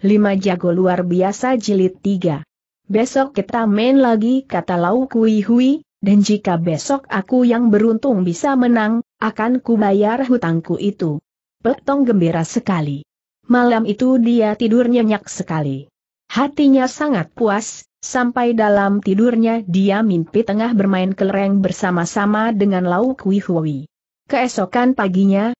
Lima jago luar biasa jilid tiga. Besok kita main lagi kata Lau Kui Hui, dan jika besok aku yang beruntung bisa menang, akan kubayar hutangku itu. Petong gembira sekali. Malam itu dia tidur nyenyak sekali. Hatinya sangat puas, sampai dalam tidurnya dia mimpi tengah bermain kelereng bersama-sama dengan Lau Kui Hui. Keesokan paginya,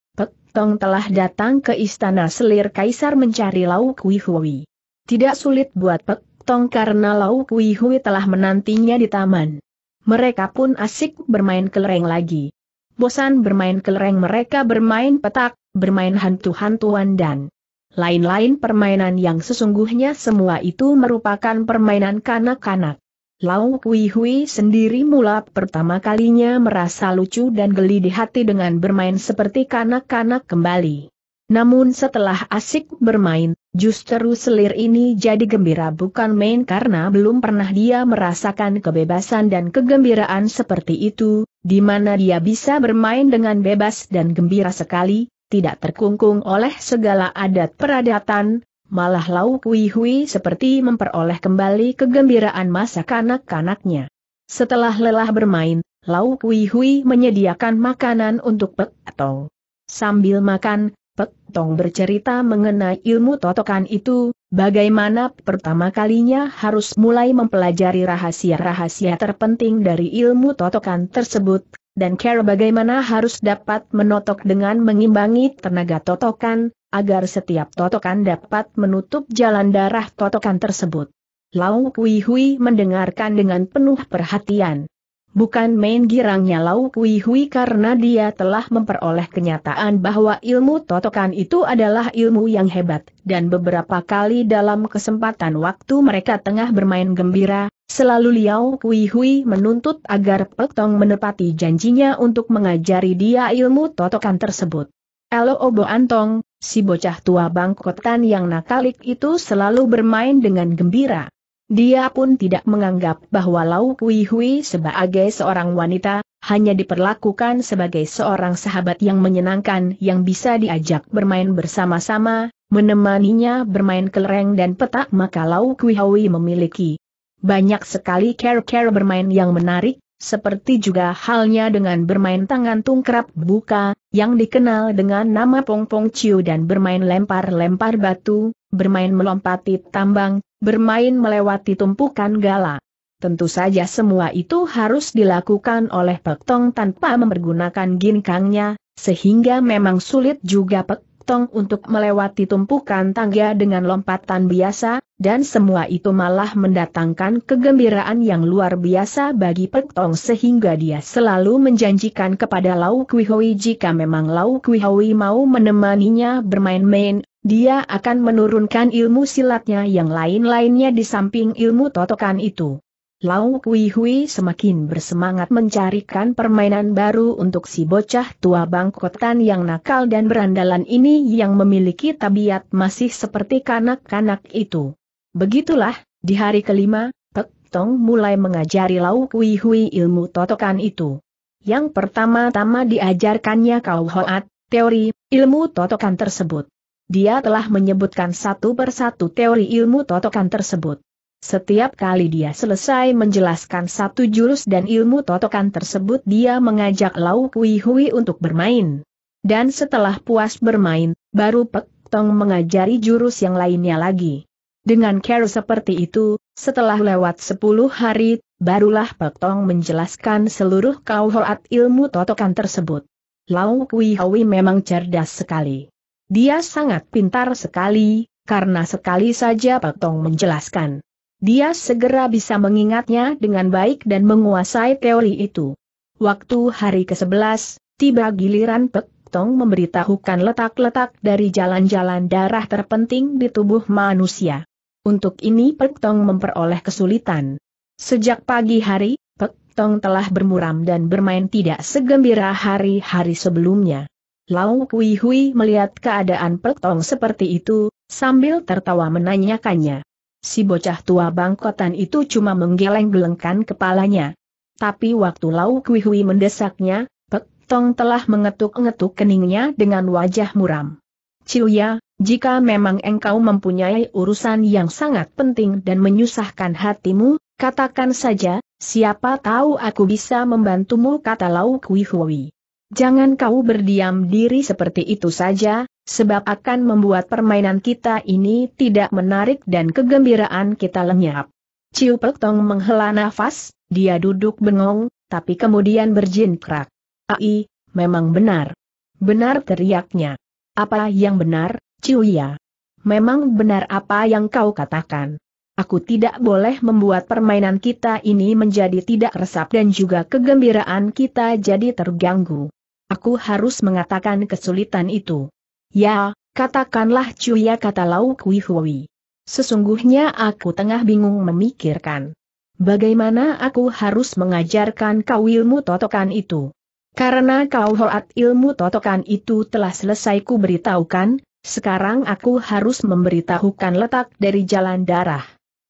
Tong telah datang ke istana selir kaisar mencari Lau Kui Hui. Tidak sulit buat Pek Tong karena Lau Kui Hui telah menantinya di taman. Mereka pun asik bermain kelereng lagi. Bosan bermain kelereng mereka bermain petak, bermain hantu-hantuan dan lain-lain permainan yang sesungguhnya semua itu merupakan permainan kanak-kanak. Lau Kui Hui sendiri mula pertama kalinya merasa lucu dan geli di hati dengan bermain seperti kanak-kanak kembali. Namun setelah asik bermain, justru selir ini jadi gembira bukan main karena belum pernah dia merasakan kebebasan dan kegembiraan seperti itu, di mana dia bisa bermain dengan bebas dan gembira sekali, tidak terkungkung oleh segala adat peradatan, malah Lau Kui Hui seperti memperoleh kembali kegembiraan masa kanak-kanaknya. Setelah lelah bermain, Lau Kui Hui menyediakan makanan untuk Pek Tong. Sambil makan, Pek Tong bercerita mengenai ilmu totokan itu, bagaimana pertama kalinya harus mulai mempelajari rahasia-rahasia terpenting dari ilmu totokan tersebut, dan cara bagaimana harus dapat menotok dengan mengimbangi tenaga totokan, agar setiap totokan dapat menutup jalan darah totokan tersebut. Lau Kui Hui mendengarkan dengan penuh perhatian. Bukan main girangnya Lau Kui Hui karena dia telah memperoleh kenyataan bahwa ilmu totokan itu adalah ilmu yang hebat, dan beberapa kali dalam kesempatan waktu mereka tengah bermain gembira, selalu Liao Kui Hui menuntut agar Pek Tong menepati janjinya untuk mengajari dia ilmu totokan tersebut. Elo Obo Antong, si bocah tua bangkotan yang nakalik itu selalu bermain dengan gembira. Dia pun tidak menganggap bahwa Lau Kui Hui sebagai seorang wanita, hanya diperlakukan sebagai seorang sahabat yang menyenangkan yang bisa diajak bermain bersama-sama, menemaninya bermain kelereng dan petak maka Lau Kui Hui memiliki banyak sekali care-care bermain yang menarik, seperti juga halnya dengan bermain tangan tungkrap buka, yang dikenal dengan nama Pong Pong Ciu dan bermain lempar-lempar batu, bermain melompati tambang, bermain melewati tumpukan gala. Tentu saja semua itu harus dilakukan oleh Pek Tong tanpa mempergunakan ginkangnya, sehingga memang sulit juga Pek Tong untuk melewati tumpukan tangga dengan lompatan biasa, dan semua itu malah mendatangkan kegembiraan yang luar biasa bagi Pek Tong sehingga dia selalu menjanjikan kepada Lau Kui jika memang Lau Kui mau menemaninya bermain-main, dia akan menurunkan ilmu silatnya yang lain-lainnya di samping ilmu totokan itu. Lau Kui Hui semakin bersemangat mencarikan permainan baru untuk si bocah tua bangkotan yang nakal dan berandalan ini yang memiliki tabiat masih seperti kanak-kanak itu. Begitulah, di hari kelima, Pek Tong mulai mengajari Lau Kui Hui ilmu totokan itu. Yang pertama-tama diajarkannya Kau Hoat, teori, ilmu totokan tersebut. Dia telah menyebutkan satu persatu teori ilmu totokan tersebut. Setiap kali dia selesai menjelaskan satu jurus dan ilmu totokan tersebut dia mengajak Lau Kui Hui untuk bermain. Dan setelah puas bermain, baru Pek Tong mengajari jurus yang lainnya lagi. Dengan care seperti itu, setelah lewat 10 hari, barulah Pek Tong menjelaskan seluruh kauhoat ilmu totokan tersebut. Lau Kui Hui memang cerdas sekali. Dia sangat pintar sekali, karena sekali saja Pak Tong menjelaskan. Dia segera bisa mengingatnya dengan baik dan menguasai teori itu. Waktu hari ke-11, tiba giliran Pek Tong memberitahukan letak-letak dari jalan-jalan darah terpenting di tubuh manusia. Untuk ini Pek Tong memperoleh kesulitan. Sejak pagi hari, Pek Tong telah bermuram dan bermain tidak segembira hari-hari sebelumnya. Lau Kui Hui melihat keadaan Petong seperti itu, sambil tertawa menanyakannya. Si bocah tua bangkotan itu cuma menggeleng-gelengkan kepalanya. Tapi waktu Lau Kui Hui mendesaknya, Petong telah mengetuk-ngetuk keningnya dengan wajah muram. ya, jika memang engkau mempunyai urusan yang sangat penting dan menyusahkan hatimu, katakan saja, siapa tahu aku bisa membantumu kata Lau Kui Hui. Jangan kau berdiam diri seperti itu saja, sebab akan membuat permainan kita ini tidak menarik dan kegembiraan kita lenyap. Ciu Pek Tong menghela nafas, dia duduk bengong, tapi kemudian berjingkrak. Ai, memang benar. Benar teriaknya. Apa yang benar, Ciu Ya? Memang benar apa yang kau katakan. Aku tidak boleh membuat permainan kita ini menjadi tidak resap dan juga kegembiraan kita jadi terganggu aku harus mengatakan kesulitan itu. Ya, katakanlah cuya kata Lau Kui Hui. Sesungguhnya aku tengah bingung memikirkan. Bagaimana aku harus mengajarkan kau ilmu totokan itu? Karena kau hoat ilmu totokan itu telah selesai ku beritahukan, sekarang aku harus memberitahukan letak dari jalan darah.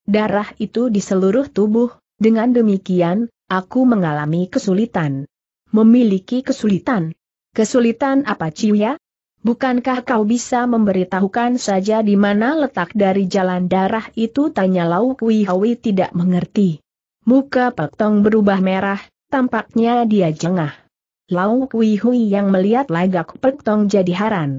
Darah itu di seluruh tubuh, dengan demikian, aku mengalami kesulitan memiliki kesulitan. Kesulitan apa Ciuya? Bukankah kau bisa memberitahukan saja di mana letak dari jalan darah itu? Tanya Lau Kui Hawi tidak mengerti. Muka Pak Tong berubah merah, tampaknya dia jengah. Lau Kui Hui yang melihat lagak Pak Tong jadi haran.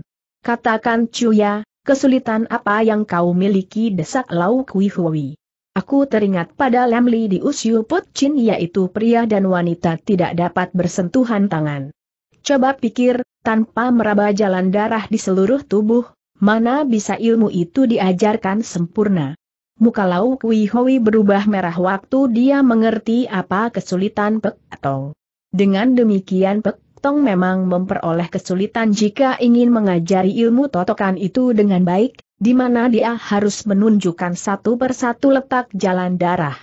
Katakan Cuya, kesulitan apa yang kau miliki desak Lau Kui Hui. Aku teringat pada Lemli di Put Chin yaitu pria dan wanita tidak dapat bersentuhan tangan. Coba pikir, tanpa meraba jalan darah di seluruh tubuh, mana bisa ilmu itu diajarkan sempurna. Muka Lau Kui Hoi berubah merah waktu dia mengerti apa kesulitan Pek Tong. Dengan demikian Pek Tong memang memperoleh kesulitan jika ingin mengajari ilmu totokan itu dengan baik, di mana dia harus menunjukkan satu persatu letak jalan darah.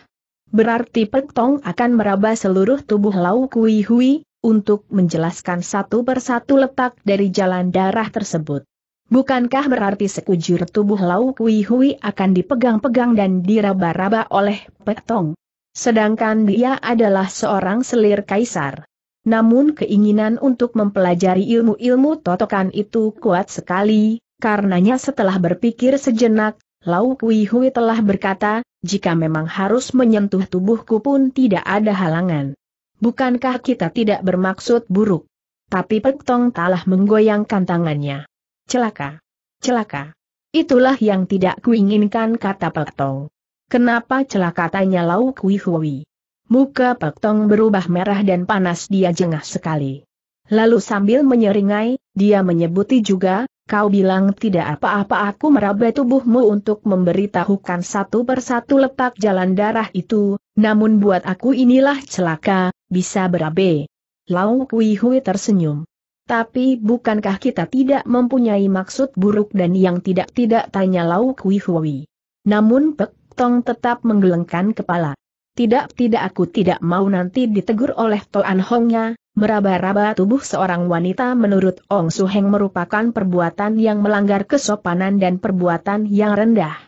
Berarti Petong akan meraba seluruh tubuh Lau Kui Hui, untuk menjelaskan satu persatu letak dari jalan darah tersebut. Bukankah berarti sekujur tubuh Lau Kui Hui akan dipegang-pegang dan diraba-raba oleh Petong, Sedangkan dia adalah seorang selir kaisar namun keinginan untuk mempelajari ilmu-ilmu totokan itu kuat sekali, karenanya setelah berpikir sejenak, Lau Kui Hui telah berkata, jika memang harus menyentuh tubuhku pun tidak ada halangan. Bukankah kita tidak bermaksud buruk? Tapi Pek Tong telah menggoyangkan tangannya. Celaka! Celaka! Itulah yang tidak kuinginkan kata Pek Tong. Kenapa celaka tanya Lau Kui Hui? Muka Pak Tong berubah merah dan panas dia jengah sekali. Lalu sambil menyeringai, dia menyebuti juga, kau bilang tidak apa-apa aku meraba tubuhmu untuk memberitahukan satu persatu letak jalan darah itu, namun buat aku inilah celaka, bisa berabe. Lau Kui Hui tersenyum. Tapi bukankah kita tidak mempunyai maksud buruk dan yang tidak-tidak tanya Lau Kui Hui. Namun Pek Tong tetap menggelengkan kepala. Tidak, tidak aku tidak mau nanti ditegur oleh Toan Hongnya, meraba-raba tubuh seorang wanita menurut Ong Su Heng merupakan perbuatan yang melanggar kesopanan dan perbuatan yang rendah.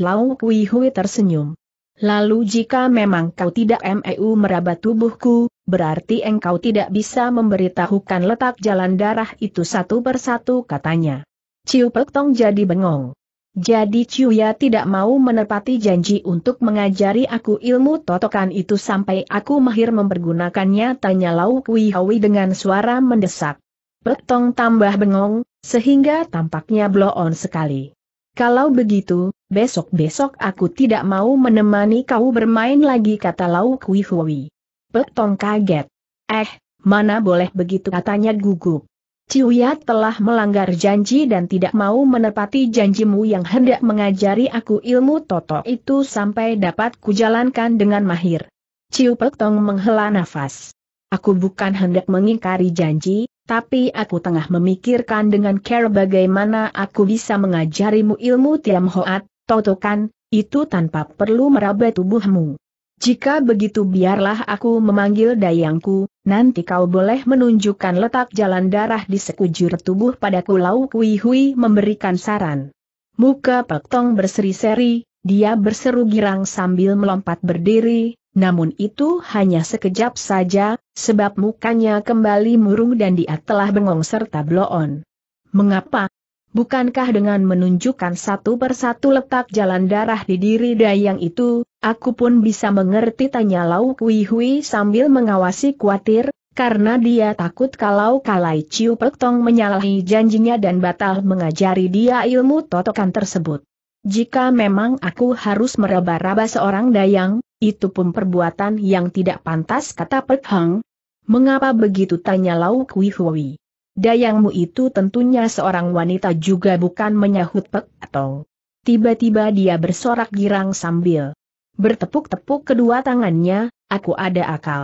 Lau Kui Hui tersenyum. Lalu jika memang kau tidak mau e meraba tubuhku, berarti engkau tidak bisa memberitahukan letak jalan darah itu satu persatu katanya. Ciu Pek Tong jadi bengong. Jadi Chuya tidak mau menepati janji untuk mengajari aku ilmu totokan itu sampai aku mahir mempergunakannya tanya Lau Kui Hawi dengan suara mendesak. Petong tambah bengong, sehingga tampaknya blow on sekali. Kalau begitu, besok-besok aku tidak mau menemani kau bermain lagi kata Lau Kui Hawi. Petong kaget. Eh, mana boleh begitu katanya gugup. Ciuyat telah melanggar janji dan tidak mau menepati janjimu yang hendak mengajari aku ilmu toto itu sampai dapat kujalankan dengan mahir. Ciu Pek menghela nafas. Aku bukan hendak mengingkari janji, tapi aku tengah memikirkan dengan care bagaimana aku bisa mengajarimu ilmu Tiam Hoat, Toto kan, itu tanpa perlu meraba tubuhmu. Jika begitu biarlah aku memanggil dayangku, nanti kau boleh menunjukkan letak jalan darah di sekujur tubuh padaku Lau Kui Hui memberikan saran. Muka Pek Tong berseri-seri, dia berseru girang sambil melompat berdiri, namun itu hanya sekejap saja, sebab mukanya kembali murung dan dia telah bengong serta bloon. Mengapa? Bukankah dengan menunjukkan satu persatu letak jalan darah di diri dayang itu, Aku pun bisa mengerti tanya Lau Kui Hui sambil mengawasi khawatir, karena dia takut kalau Kalai Ciu Pek Tong menyalahi janjinya dan batal mengajari dia ilmu totokan tersebut. Jika memang aku harus meraba-raba seorang dayang, itu pun perbuatan yang tidak pantas kata Pek Hang. Mengapa begitu tanya Lau Kui Hui? Dayangmu itu tentunya seorang wanita juga bukan menyahut Pek atau. Tiba-tiba dia bersorak girang sambil Bertepuk-tepuk kedua tangannya, aku ada akal.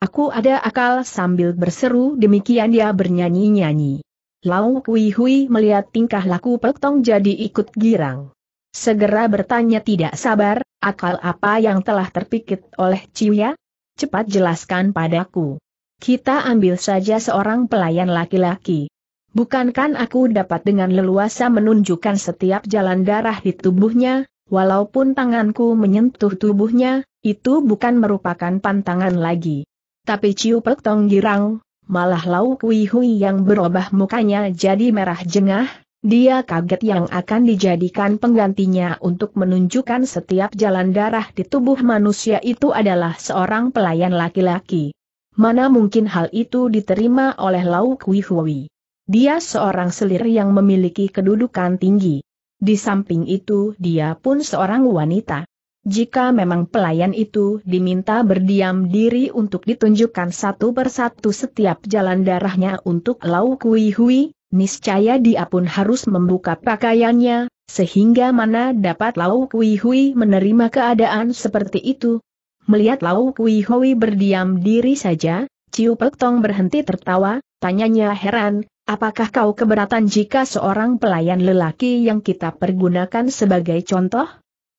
Aku ada akal sambil berseru demikian dia bernyanyi-nyanyi. Lau Kui Hui melihat tingkah laku Pek Tong jadi ikut girang. Segera bertanya tidak sabar, akal apa yang telah terpikit oleh Ciuya? Cepat jelaskan padaku. Kita ambil saja seorang pelayan laki-laki. Bukankan aku dapat dengan leluasa menunjukkan setiap jalan darah di tubuhnya, Walaupun tanganku menyentuh tubuhnya, itu bukan merupakan pantangan lagi. Tapi Ciu Pek Tong girang, malah Lau Kui Hui yang berubah mukanya jadi merah jengah, dia kaget yang akan dijadikan penggantinya untuk menunjukkan setiap jalan darah di tubuh manusia itu adalah seorang pelayan laki-laki. Mana mungkin hal itu diterima oleh Lau Kui Hui. Dia seorang selir yang memiliki kedudukan tinggi. Di samping itu dia pun seorang wanita. Jika memang pelayan itu diminta berdiam diri untuk ditunjukkan satu persatu setiap jalan darahnya untuk Lau Kui Hui, niscaya dia pun harus membuka pakaiannya, sehingga mana dapat Lau Kui Hui menerima keadaan seperti itu. Melihat Lau Kui Hui berdiam diri saja, Ciu Pek Tong berhenti tertawa, tanyanya heran, Apakah kau keberatan jika seorang pelayan lelaki yang kita pergunakan sebagai contoh?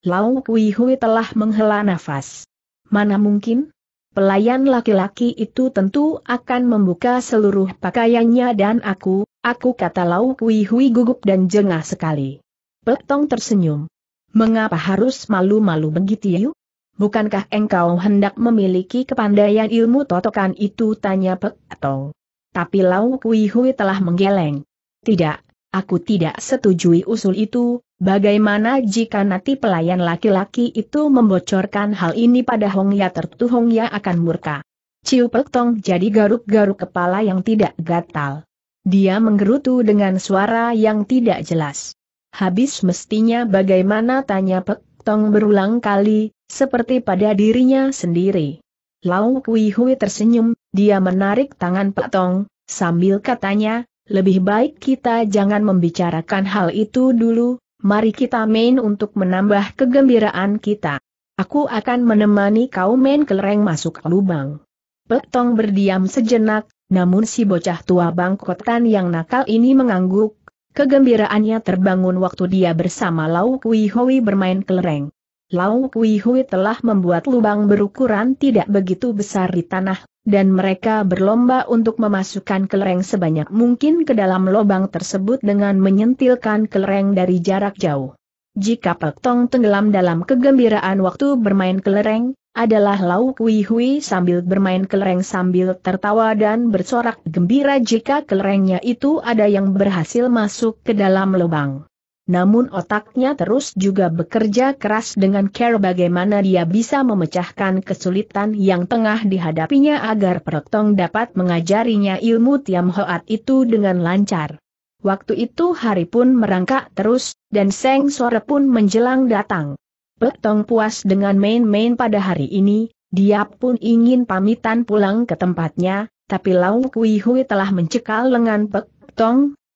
Lau Kui Hui telah menghela nafas. Mana mungkin? Pelayan laki-laki itu tentu akan membuka seluruh pakaiannya dan aku, aku kata Lau Kui Hui gugup dan jengah sekali. Petong tersenyum. Mengapa harus malu-malu begitu? Bukankah engkau hendak memiliki kepandaian ilmu totokan itu tanya Petong. Tapi Lau Kui Hui telah menggeleng. Tidak, aku tidak setujui usul itu, bagaimana jika nanti pelayan laki-laki itu membocorkan hal ini pada Hong Ya tertu Hong Ya akan murka. Ciu Pek Tong jadi garuk-garuk kepala yang tidak gatal. Dia menggerutu dengan suara yang tidak jelas. Habis mestinya bagaimana tanya Pek Tong berulang kali, seperti pada dirinya sendiri. Lau Kui Hui tersenyum, dia menarik tangan Pak Tong, sambil katanya, lebih baik kita jangan membicarakan hal itu dulu, mari kita main untuk menambah kegembiraan kita. Aku akan menemani kau main kelereng masuk lubang. Pak Tong berdiam sejenak, namun si bocah tua bangkotan yang nakal ini mengangguk, kegembiraannya terbangun waktu dia bersama Lau Kui Hui bermain kelereng. Lau Kui Hui telah membuat lubang berukuran tidak begitu besar di tanah, dan mereka berlomba untuk memasukkan kelereng sebanyak mungkin ke dalam lubang tersebut dengan menyentilkan kelereng dari jarak jauh. Jika Pek Tong tenggelam dalam kegembiraan waktu bermain kelereng, adalah Lau Kui Hui sambil bermain kelereng sambil tertawa dan bersorak gembira jika kelerengnya itu ada yang berhasil masuk ke dalam lubang namun otaknya terus juga bekerja keras dengan care bagaimana dia bisa memecahkan kesulitan yang tengah dihadapinya agar Proktong dapat mengajarinya ilmu Tiam Hoat itu dengan lancar. Waktu itu hari pun merangkak terus, dan Seng Sore pun menjelang datang. Proktong puas dengan main-main pada hari ini, dia pun ingin pamitan pulang ke tempatnya, tapi Lau Kui Hui telah mencekal lengan Pek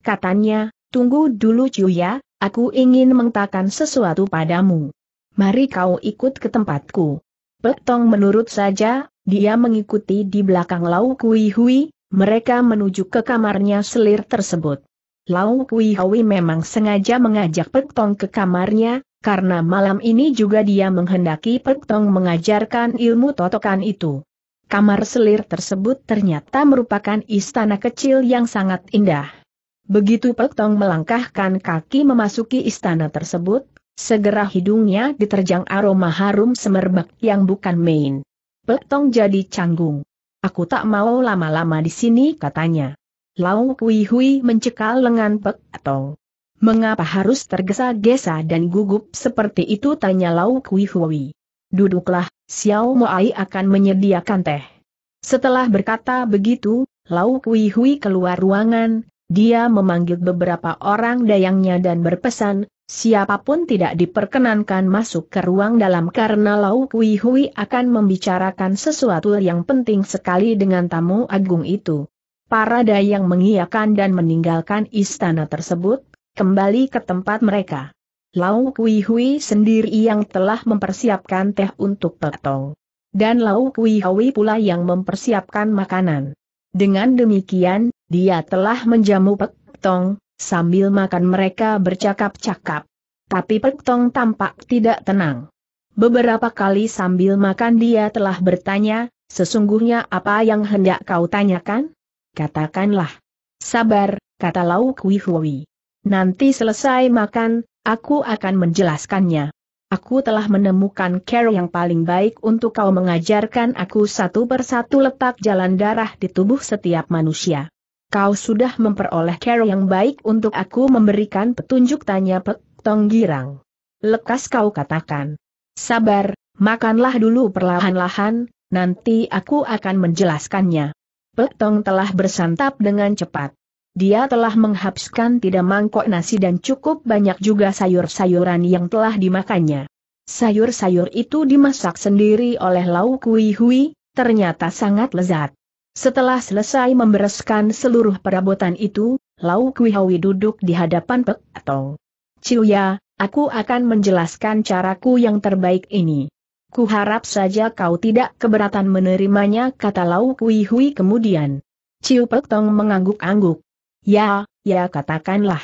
katanya, tunggu dulu Cuya, Aku ingin mengatakan sesuatu padamu. Mari kau ikut ke tempatku. Petong menurut saja, dia mengikuti di belakang Lau Kui Hui, mereka menuju ke kamarnya selir tersebut. Lau Kui Hui memang sengaja mengajak Petong ke kamarnya, karena malam ini juga dia menghendaki Petong mengajarkan ilmu totokan itu. Kamar selir tersebut ternyata merupakan istana kecil yang sangat indah. Begitu Pek melangkahkan kaki memasuki istana tersebut, segera hidungnya diterjang aroma harum semerbak yang bukan main. Pek jadi canggung. Aku tak mau lama-lama di sini katanya. Lau Kui Hui mencekal lengan Pek Mengapa harus tergesa-gesa dan gugup seperti itu tanya Lau Kui Hui. Duduklah, Xiao Moai akan menyediakan teh. Setelah berkata begitu, Lau Kui Hui keluar ruangan, dia memanggil beberapa orang dayangnya dan berpesan, siapapun tidak diperkenankan masuk ke ruang dalam karena Lau Kui Hui akan membicarakan sesuatu yang penting sekali dengan tamu agung itu. Para dayang mengiakan dan meninggalkan istana tersebut, kembali ke tempat mereka. Lau Kui Hui sendiri yang telah mempersiapkan teh untuk petong. Dan Lau Kui Hui pula yang mempersiapkan makanan. Dengan demikian, dia telah menjamu Pek Tong, sambil makan mereka bercakap-cakap. Tapi Pek Tong tampak tidak tenang. Beberapa kali sambil makan dia telah bertanya, sesungguhnya apa yang hendak kau tanyakan? Katakanlah. Sabar, kata Lau Kui Hui. Nanti selesai makan, aku akan menjelaskannya. Aku telah menemukan care yang paling baik untuk kau mengajarkan aku satu persatu letak jalan darah di tubuh setiap manusia. Kau sudah memperoleh care yang baik untuk aku memberikan petunjuk tanya Pek Tong Girang. Lekas kau katakan. Sabar, makanlah dulu perlahan-lahan, nanti aku akan menjelaskannya. Pek Tong telah bersantap dengan cepat. Dia telah menghabiskan tidak mangkok nasi dan cukup banyak juga sayur-sayuran yang telah dimakannya. Sayur-sayur itu dimasak sendiri oleh Lau Kui Hui, ternyata sangat lezat. Setelah selesai membereskan seluruh perabotan itu, Lau Kui Hui duduk di hadapan Pek Ciu ya, aku akan menjelaskan caraku yang terbaik ini. Ku harap saja kau tidak keberatan menerimanya kata Lau Kui Hui kemudian. Ciu Pek Tong mengangguk-angguk. Ya, ya katakanlah.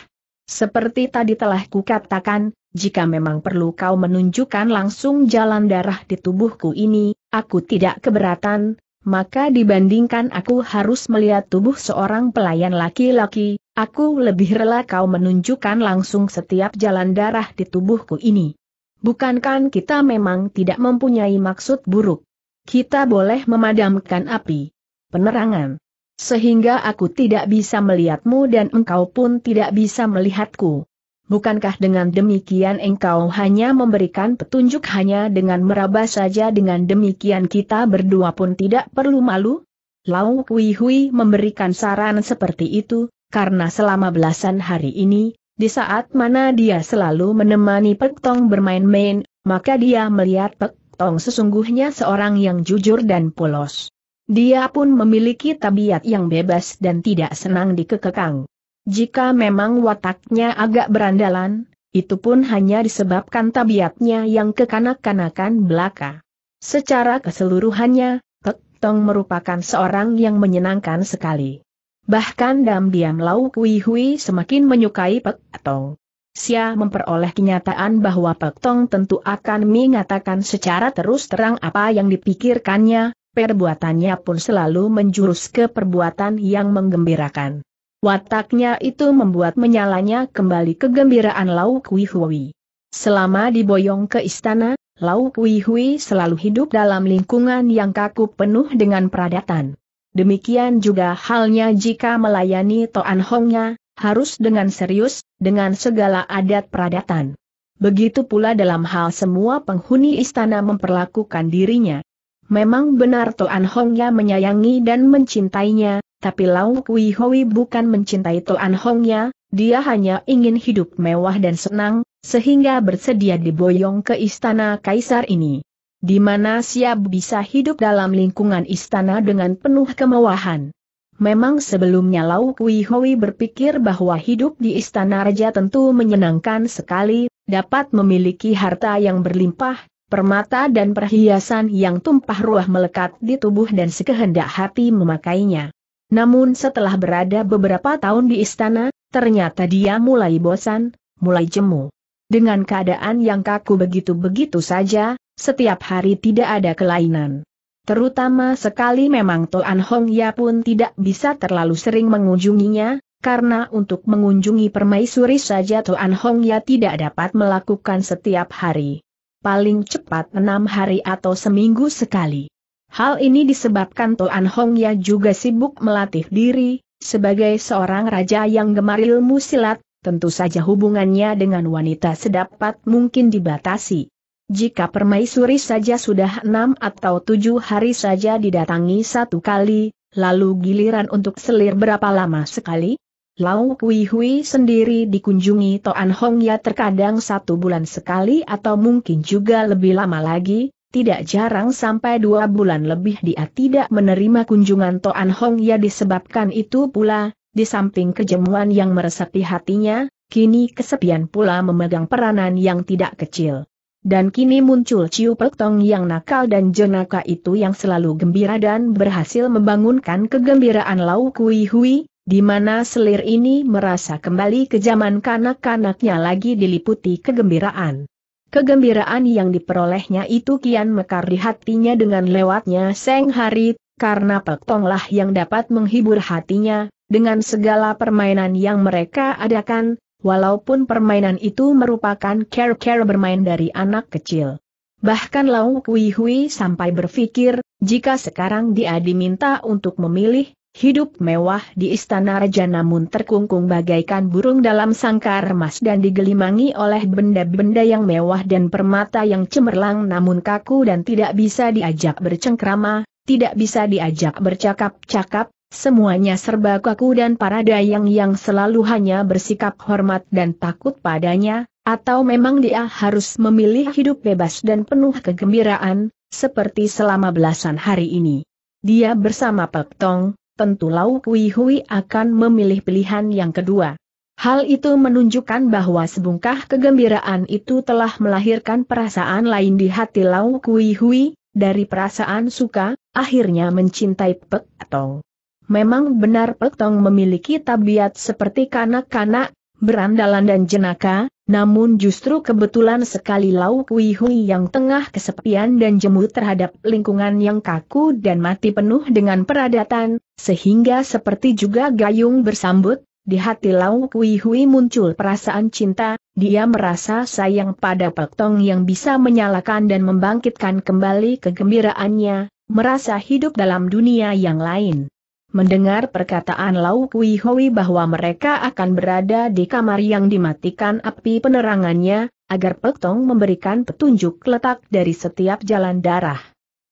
Seperti tadi telah kukatakan, jika memang perlu kau menunjukkan langsung jalan darah di tubuhku ini, aku tidak keberatan, maka dibandingkan aku harus melihat tubuh seorang pelayan laki-laki, aku lebih rela kau menunjukkan langsung setiap jalan darah di tubuhku ini. Bukankan kita memang tidak mempunyai maksud buruk? Kita boleh memadamkan api. Penerangan sehingga aku tidak bisa melihatmu dan engkau pun tidak bisa melihatku. Bukankah dengan demikian engkau hanya memberikan petunjuk hanya dengan meraba saja dengan demikian kita berdua pun tidak perlu malu? Lau Kui Hui memberikan saran seperti itu, karena selama belasan hari ini, di saat mana dia selalu menemani Pek Tong bermain-main, maka dia melihat Pek Tong sesungguhnya seorang yang jujur dan polos. Dia pun memiliki tabiat yang bebas dan tidak senang dikekekang. Jika memang wataknya agak berandalan, itu pun hanya disebabkan tabiatnya yang kekanak-kanakan belaka. Secara keseluruhannya, Tek Tong merupakan seorang yang menyenangkan sekali. Bahkan Dam diam Lau Kui Hui semakin menyukai Pek Tong. Sia memperoleh kenyataan bahwa Pek Tong tentu akan mengatakan secara terus terang apa yang dipikirkannya, perbuatannya pun selalu menjurus ke perbuatan yang menggembirakan. Wataknya itu membuat menyalanya kembali kegembiraan Lau Kui Hui. Selama diboyong ke istana, Lau Kui Hui selalu hidup dalam lingkungan yang kaku penuh dengan peradatan. Demikian juga halnya jika melayani Toan Hongnya, harus dengan serius, dengan segala adat peradatan. Begitu pula dalam hal semua penghuni istana memperlakukan dirinya. Memang benar Toan Hongya menyayangi dan mencintainya, tapi Lau Kui Hoi bukan mencintai Toan Hongya, dia hanya ingin hidup mewah dan senang, sehingga bersedia diboyong ke istana kaisar ini. Di mana siap bisa hidup dalam lingkungan istana dengan penuh kemewahan. Memang sebelumnya Lau Kui Hoi berpikir bahwa hidup di istana raja tentu menyenangkan sekali, dapat memiliki harta yang berlimpah, permata dan perhiasan yang tumpah ruah melekat di tubuh dan sekehendak hati memakainya. Namun setelah berada beberapa tahun di istana, ternyata dia mulai bosan, mulai jemu. Dengan keadaan yang kaku begitu-begitu saja, setiap hari tidak ada kelainan. Terutama sekali memang Toan Hong Ya pun tidak bisa terlalu sering mengunjunginya, karena untuk mengunjungi permaisuri saja Toan Hong Ya tidak dapat melakukan setiap hari paling cepat enam hari atau seminggu sekali. Hal ini disebabkan Toan Hong Ya juga sibuk melatih diri, sebagai seorang raja yang gemar ilmu silat, tentu saja hubungannya dengan wanita sedapat mungkin dibatasi. Jika permaisuri saja sudah enam atau tujuh hari saja didatangi satu kali, lalu giliran untuk selir berapa lama sekali? Lau Kui Hui sendiri dikunjungi Toan Hong Ya terkadang satu bulan sekali atau mungkin juga lebih lama lagi, tidak jarang sampai dua bulan lebih dia tidak menerima kunjungan Toan Hong Ya disebabkan itu pula, di samping kejemuan yang meresapi hatinya, kini kesepian pula memegang peranan yang tidak kecil. Dan kini muncul Ciu Peltong yang nakal dan jenaka itu yang selalu gembira dan berhasil membangunkan kegembiraan Lau Kui Hui, di mana selir ini merasa kembali ke zaman kanak-kanaknya lagi diliputi kegembiraan. Kegembiraan yang diperolehnya itu kian mekar di hatinya dengan lewatnya Seng Hari, karena Pektonglah yang dapat menghibur hatinya, dengan segala permainan yang mereka adakan, walaupun permainan itu merupakan care-care bermain dari anak kecil. Bahkan Lau Kui Hui sampai berpikir, jika sekarang dia diminta untuk memilih, Hidup mewah di istana raja namun terkungkung bagaikan burung dalam sangkar emas dan digelimangi oleh benda-benda yang mewah dan permata yang cemerlang namun kaku dan tidak bisa diajak bercengkrama, tidak bisa diajak bercakap-cakap, semuanya serba kaku dan para dayang yang selalu hanya bersikap hormat dan takut padanya, atau memang dia harus memilih hidup bebas dan penuh kegembiraan, seperti selama belasan hari ini. Dia bersama Pek Tong, tentu Lau Kui Hui akan memilih pilihan yang kedua. Hal itu menunjukkan bahwa sebungkah kegembiraan itu telah melahirkan perasaan lain di hati Lau Kui Hui, dari perasaan suka, akhirnya mencintai Pek Tong. Memang benar Pek Tong memiliki tabiat seperti kanak-kanak, berandalan dan jenaka, namun justru kebetulan sekali Lau Kui Hui yang tengah kesepian dan jemu terhadap lingkungan yang kaku dan mati penuh dengan peradatan, sehingga seperti juga gayung bersambut, di hati Lau Kui Hui muncul perasaan cinta, dia merasa sayang pada Pektong yang bisa menyalakan dan membangkitkan kembali kegembiraannya, merasa hidup dalam dunia yang lain. Mendengar perkataan Lau Kui Hui bahwa mereka akan berada di kamar yang dimatikan api penerangannya, agar Pektong memberikan petunjuk letak dari setiap jalan darah.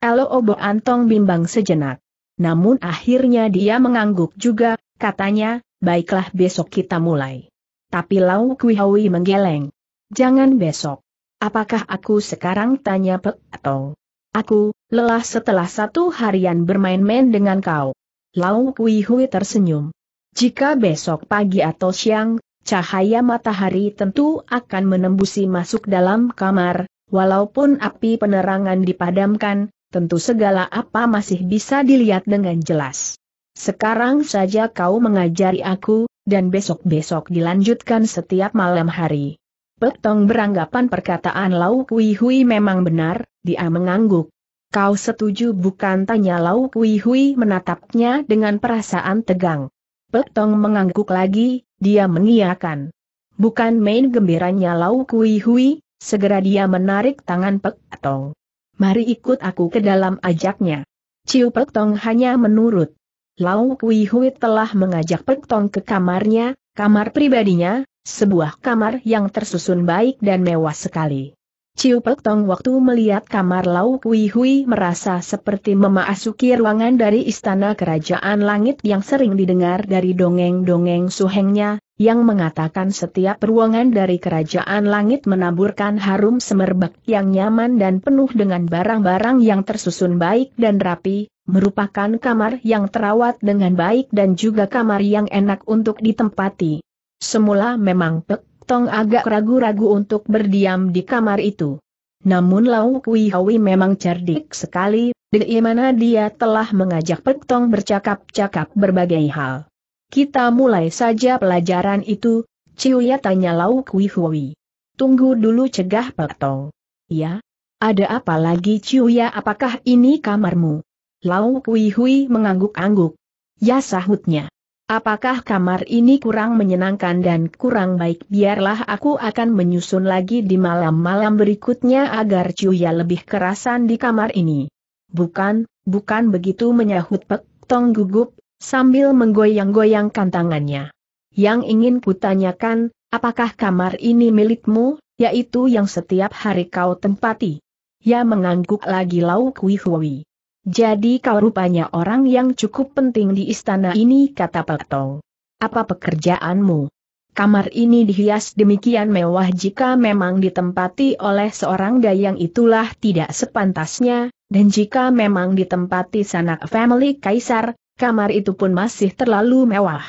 Elo Obo Antong bimbang sejenak namun akhirnya dia mengangguk juga, katanya, baiklah besok kita mulai. Tapi Lau Hui menggeleng. Jangan besok. Apakah aku sekarang tanya Pek atau? Aku, lelah setelah satu harian bermain-main dengan kau. Lau Kuihui tersenyum. Jika besok pagi atau siang, cahaya matahari tentu akan menembusi masuk dalam kamar, walaupun api penerangan dipadamkan, tentu segala apa masih bisa dilihat dengan jelas. Sekarang saja kau mengajari aku, dan besok-besok dilanjutkan setiap malam hari. Petong beranggapan perkataan Lau Kui Hui memang benar, dia mengangguk. Kau setuju bukan tanya Lau Kui Hui menatapnya dengan perasaan tegang. Petong mengangguk lagi, dia mengiyakan. Bukan main gembiranya Lau Kui Hui, segera dia menarik tangan Petong. Mari ikut aku ke dalam ajaknya. Ciu Pek Tong hanya menurut. Lau Kui Hui telah mengajak Pek Tong ke kamarnya, kamar pribadinya, sebuah kamar yang tersusun baik dan mewah sekali. Ciu Pek Tong waktu melihat kamar Lau Kui Hui merasa seperti memasuki ruangan dari istana kerajaan langit yang sering didengar dari dongeng-dongeng suhengnya, yang mengatakan setiap ruangan dari kerajaan langit menaburkan harum semerbak yang nyaman dan penuh dengan barang-barang yang tersusun baik dan rapi, merupakan kamar yang terawat dengan baik dan juga kamar yang enak untuk ditempati. Semula memang Pek Tong agak ragu-ragu untuk berdiam di kamar itu. Namun Lau Kui Hawi memang cerdik sekali, di mana dia telah mengajak Pek Tong bercakap-cakap berbagai hal. Kita mulai saja pelajaran itu, Ciuya tanya Lau Kui Hui. Tunggu dulu cegah Pak Tong. Ya? Ada apa lagi Ciuya apakah ini kamarmu? Lau Kui Hui mengangguk-angguk. Ya sahutnya. Apakah kamar ini kurang menyenangkan dan kurang baik biarlah aku akan menyusun lagi di malam-malam berikutnya agar Ciuya lebih kerasan di kamar ini. Bukan, bukan begitu menyahut Pek Tong gugup sambil menggoyang-goyangkan tangannya. Yang ingin kutanyakan, apakah kamar ini milikmu, yaitu yang setiap hari kau tempati? Ya mengangguk lagi Lau Kui Hui. Jadi kau rupanya orang yang cukup penting di istana ini kata Petong. Apa pekerjaanmu? Kamar ini dihias demikian mewah jika memang ditempati oleh seorang dayang itulah tidak sepantasnya, dan jika memang ditempati sanak family kaisar, kamar itu pun masih terlalu mewah.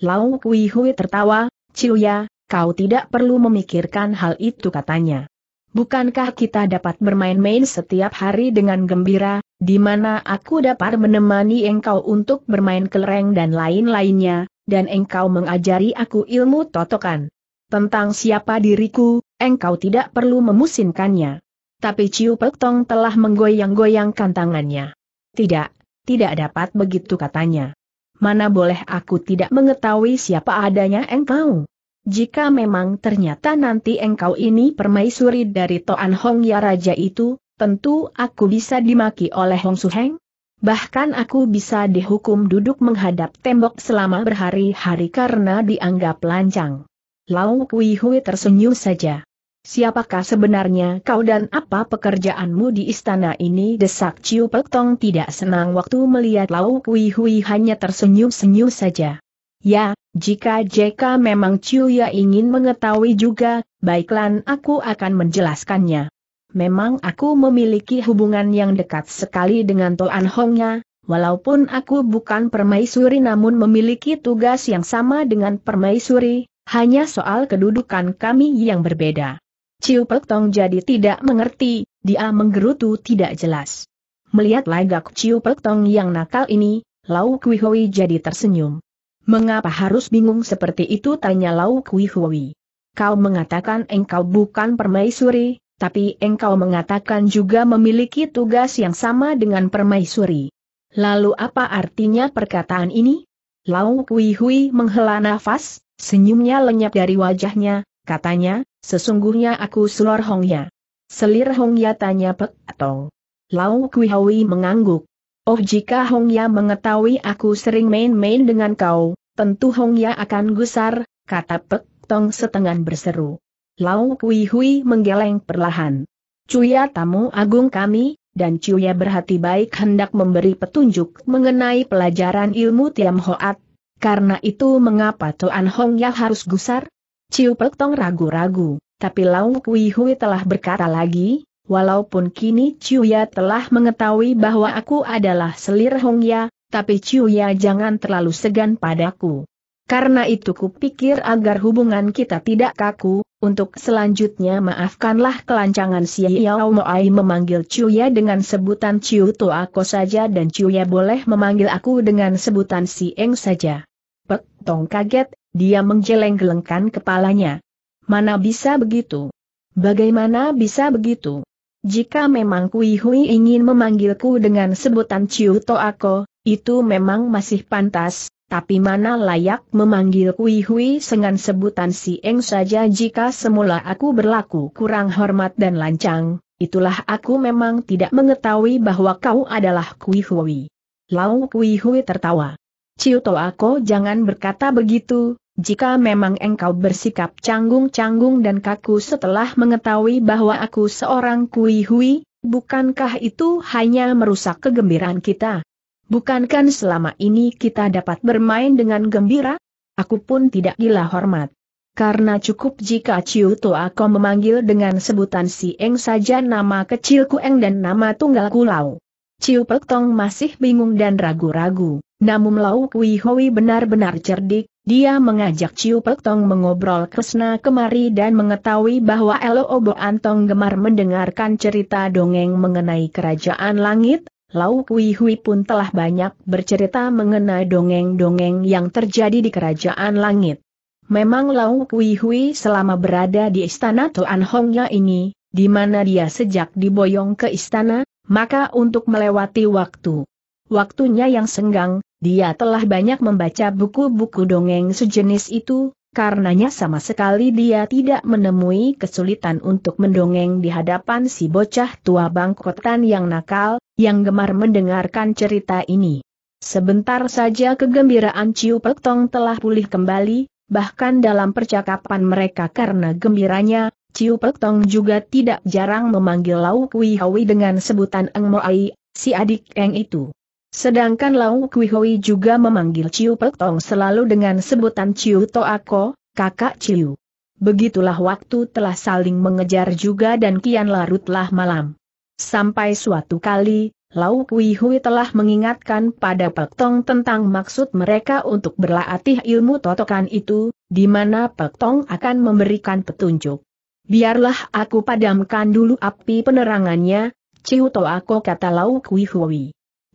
Lau Kui Hui tertawa, Ciuya, kau tidak perlu memikirkan hal itu katanya. Bukankah kita dapat bermain-main setiap hari dengan gembira, di mana aku dapat menemani engkau untuk bermain kelereng dan lain-lainnya, dan engkau mengajari aku ilmu totokan. Tentang siapa diriku, engkau tidak perlu memusinkannya. Tapi Ciu Pek Tong telah menggoyang-goyangkan tangannya. Tidak, tidak dapat begitu katanya. Mana boleh aku tidak mengetahui siapa adanya engkau? Jika memang ternyata nanti engkau ini permaisuri dari Toan Hong Ya Raja itu, tentu aku bisa dimaki oleh Hong Su Heng. Bahkan aku bisa dihukum duduk menghadap tembok selama berhari-hari karena dianggap lancang. Lau Kui Hui tersenyum saja. Siapakah sebenarnya kau dan apa pekerjaanmu di istana ini? Desak Ciu Pek tidak senang waktu melihat Lau Kui Hui hanya tersenyum-senyum saja. Ya, jika JK memang Ciu Ya ingin mengetahui juga, baiklah aku akan menjelaskannya. Memang aku memiliki hubungan yang dekat sekali dengan Toan Hongnya, walaupun aku bukan permaisuri namun memiliki tugas yang sama dengan permaisuri, hanya soal kedudukan kami yang berbeda. Ciu Pek Tong jadi tidak mengerti, dia menggerutu tidak jelas. Melihat lagak Ciu Pek Tong yang nakal ini, Lau Kui Hoi jadi tersenyum. Mengapa harus bingung seperti itu tanya Lau Kui Hoi. Kau mengatakan engkau bukan permaisuri, tapi engkau mengatakan juga memiliki tugas yang sama dengan permaisuri. Lalu apa artinya perkataan ini? Lau Kui Hui menghela nafas, senyumnya lenyap dari wajahnya, katanya, Sesungguhnya aku Selor Hongya. Selir Hongya tanya Pek Tong. Lau Kui mengangguk. Oh jika Hongya mengetahui aku sering main-main dengan kau, tentu Hongya akan gusar, kata Pek Tong setengah berseru. Lau Kui menggeleng perlahan. Cuya tamu agung kami, dan Cuya berhati baik hendak memberi petunjuk mengenai pelajaran ilmu Tiam Hoat. Karena itu mengapa Tuan Hongya harus gusar? Ciu Pek Tong ragu-ragu, tapi Lau Kui Hui telah berkata lagi, walaupun kini Ciu Ya telah mengetahui bahwa aku adalah selir Hong Ya, tapi Ciu Ya jangan terlalu segan padaku. Karena itu kupikir agar hubungan kita tidak kaku, untuk selanjutnya maafkanlah kelancangan si Yao Moai memanggil Ya dengan sebutan Ciu To Ako saja dan Ya boleh memanggil aku dengan sebutan Si Eng saja. Pek Tong kaget, dia menggeleng-gelengkan kepalanya. Mana bisa begitu? Bagaimana bisa begitu? Jika memang Kui Hui ingin memanggilku dengan sebutan Ciu Toako, itu memang masih pantas, tapi mana layak memanggil Kui Hui dengan sebutan Si Eng saja jika semula aku berlaku kurang hormat dan lancang, itulah aku memang tidak mengetahui bahwa kau adalah Kui Hui. Lau Kui Hui tertawa. Ciu Toako jangan berkata begitu, jika memang engkau bersikap canggung-canggung dan kaku setelah mengetahui bahwa aku seorang kui hui, bukankah itu hanya merusak kegembiraan kita? Bukankan selama ini kita dapat bermain dengan gembira? Aku pun tidak gila hormat. Karena cukup jika Ciu Toa kau memanggil dengan sebutan si Eng saja nama kecilku Eng dan nama tunggalku Lau. Ciu Pek Tong masih bingung dan ragu-ragu, namun Lau Kui Hoi benar-benar cerdik, dia mengajak Ciu Pek Tong mengobrol Kresna kemari dan mengetahui bahwa Elo Obo Antong gemar mendengarkan cerita dongeng mengenai kerajaan langit, Lau Kui Hui pun telah banyak bercerita mengenai dongeng-dongeng yang terjadi di kerajaan langit. Memang Lau Kui Hui selama berada di istana Tuan Hongnya ini, di mana dia sejak diboyong ke istana, maka untuk melewati waktu waktunya yang senggang, dia telah banyak membaca buku-buku dongeng sejenis itu, karenanya sama sekali dia tidak menemui kesulitan untuk mendongeng di hadapan si bocah tua bangkotan yang nakal, yang gemar mendengarkan cerita ini. Sebentar saja kegembiraan Ciu Tong telah pulih kembali, bahkan dalam percakapan mereka karena gembiranya, Ciu Tong juga tidak jarang memanggil Lau Kui Hawi dengan sebutan Eng Moai, si adik Eng itu. Sedangkan Lau Kui juga memanggil Ciu Pek selalu dengan sebutan Ciu Toako, kakak Ciu. Begitulah waktu telah saling mengejar juga dan kian larutlah malam. Sampai suatu kali, Lau Kui telah mengingatkan pada Pek tentang maksud mereka untuk berlatih ilmu totokan itu, di mana Pek akan memberikan petunjuk. Biarlah aku padamkan dulu api penerangannya, Ciu Toako kata Lau Kui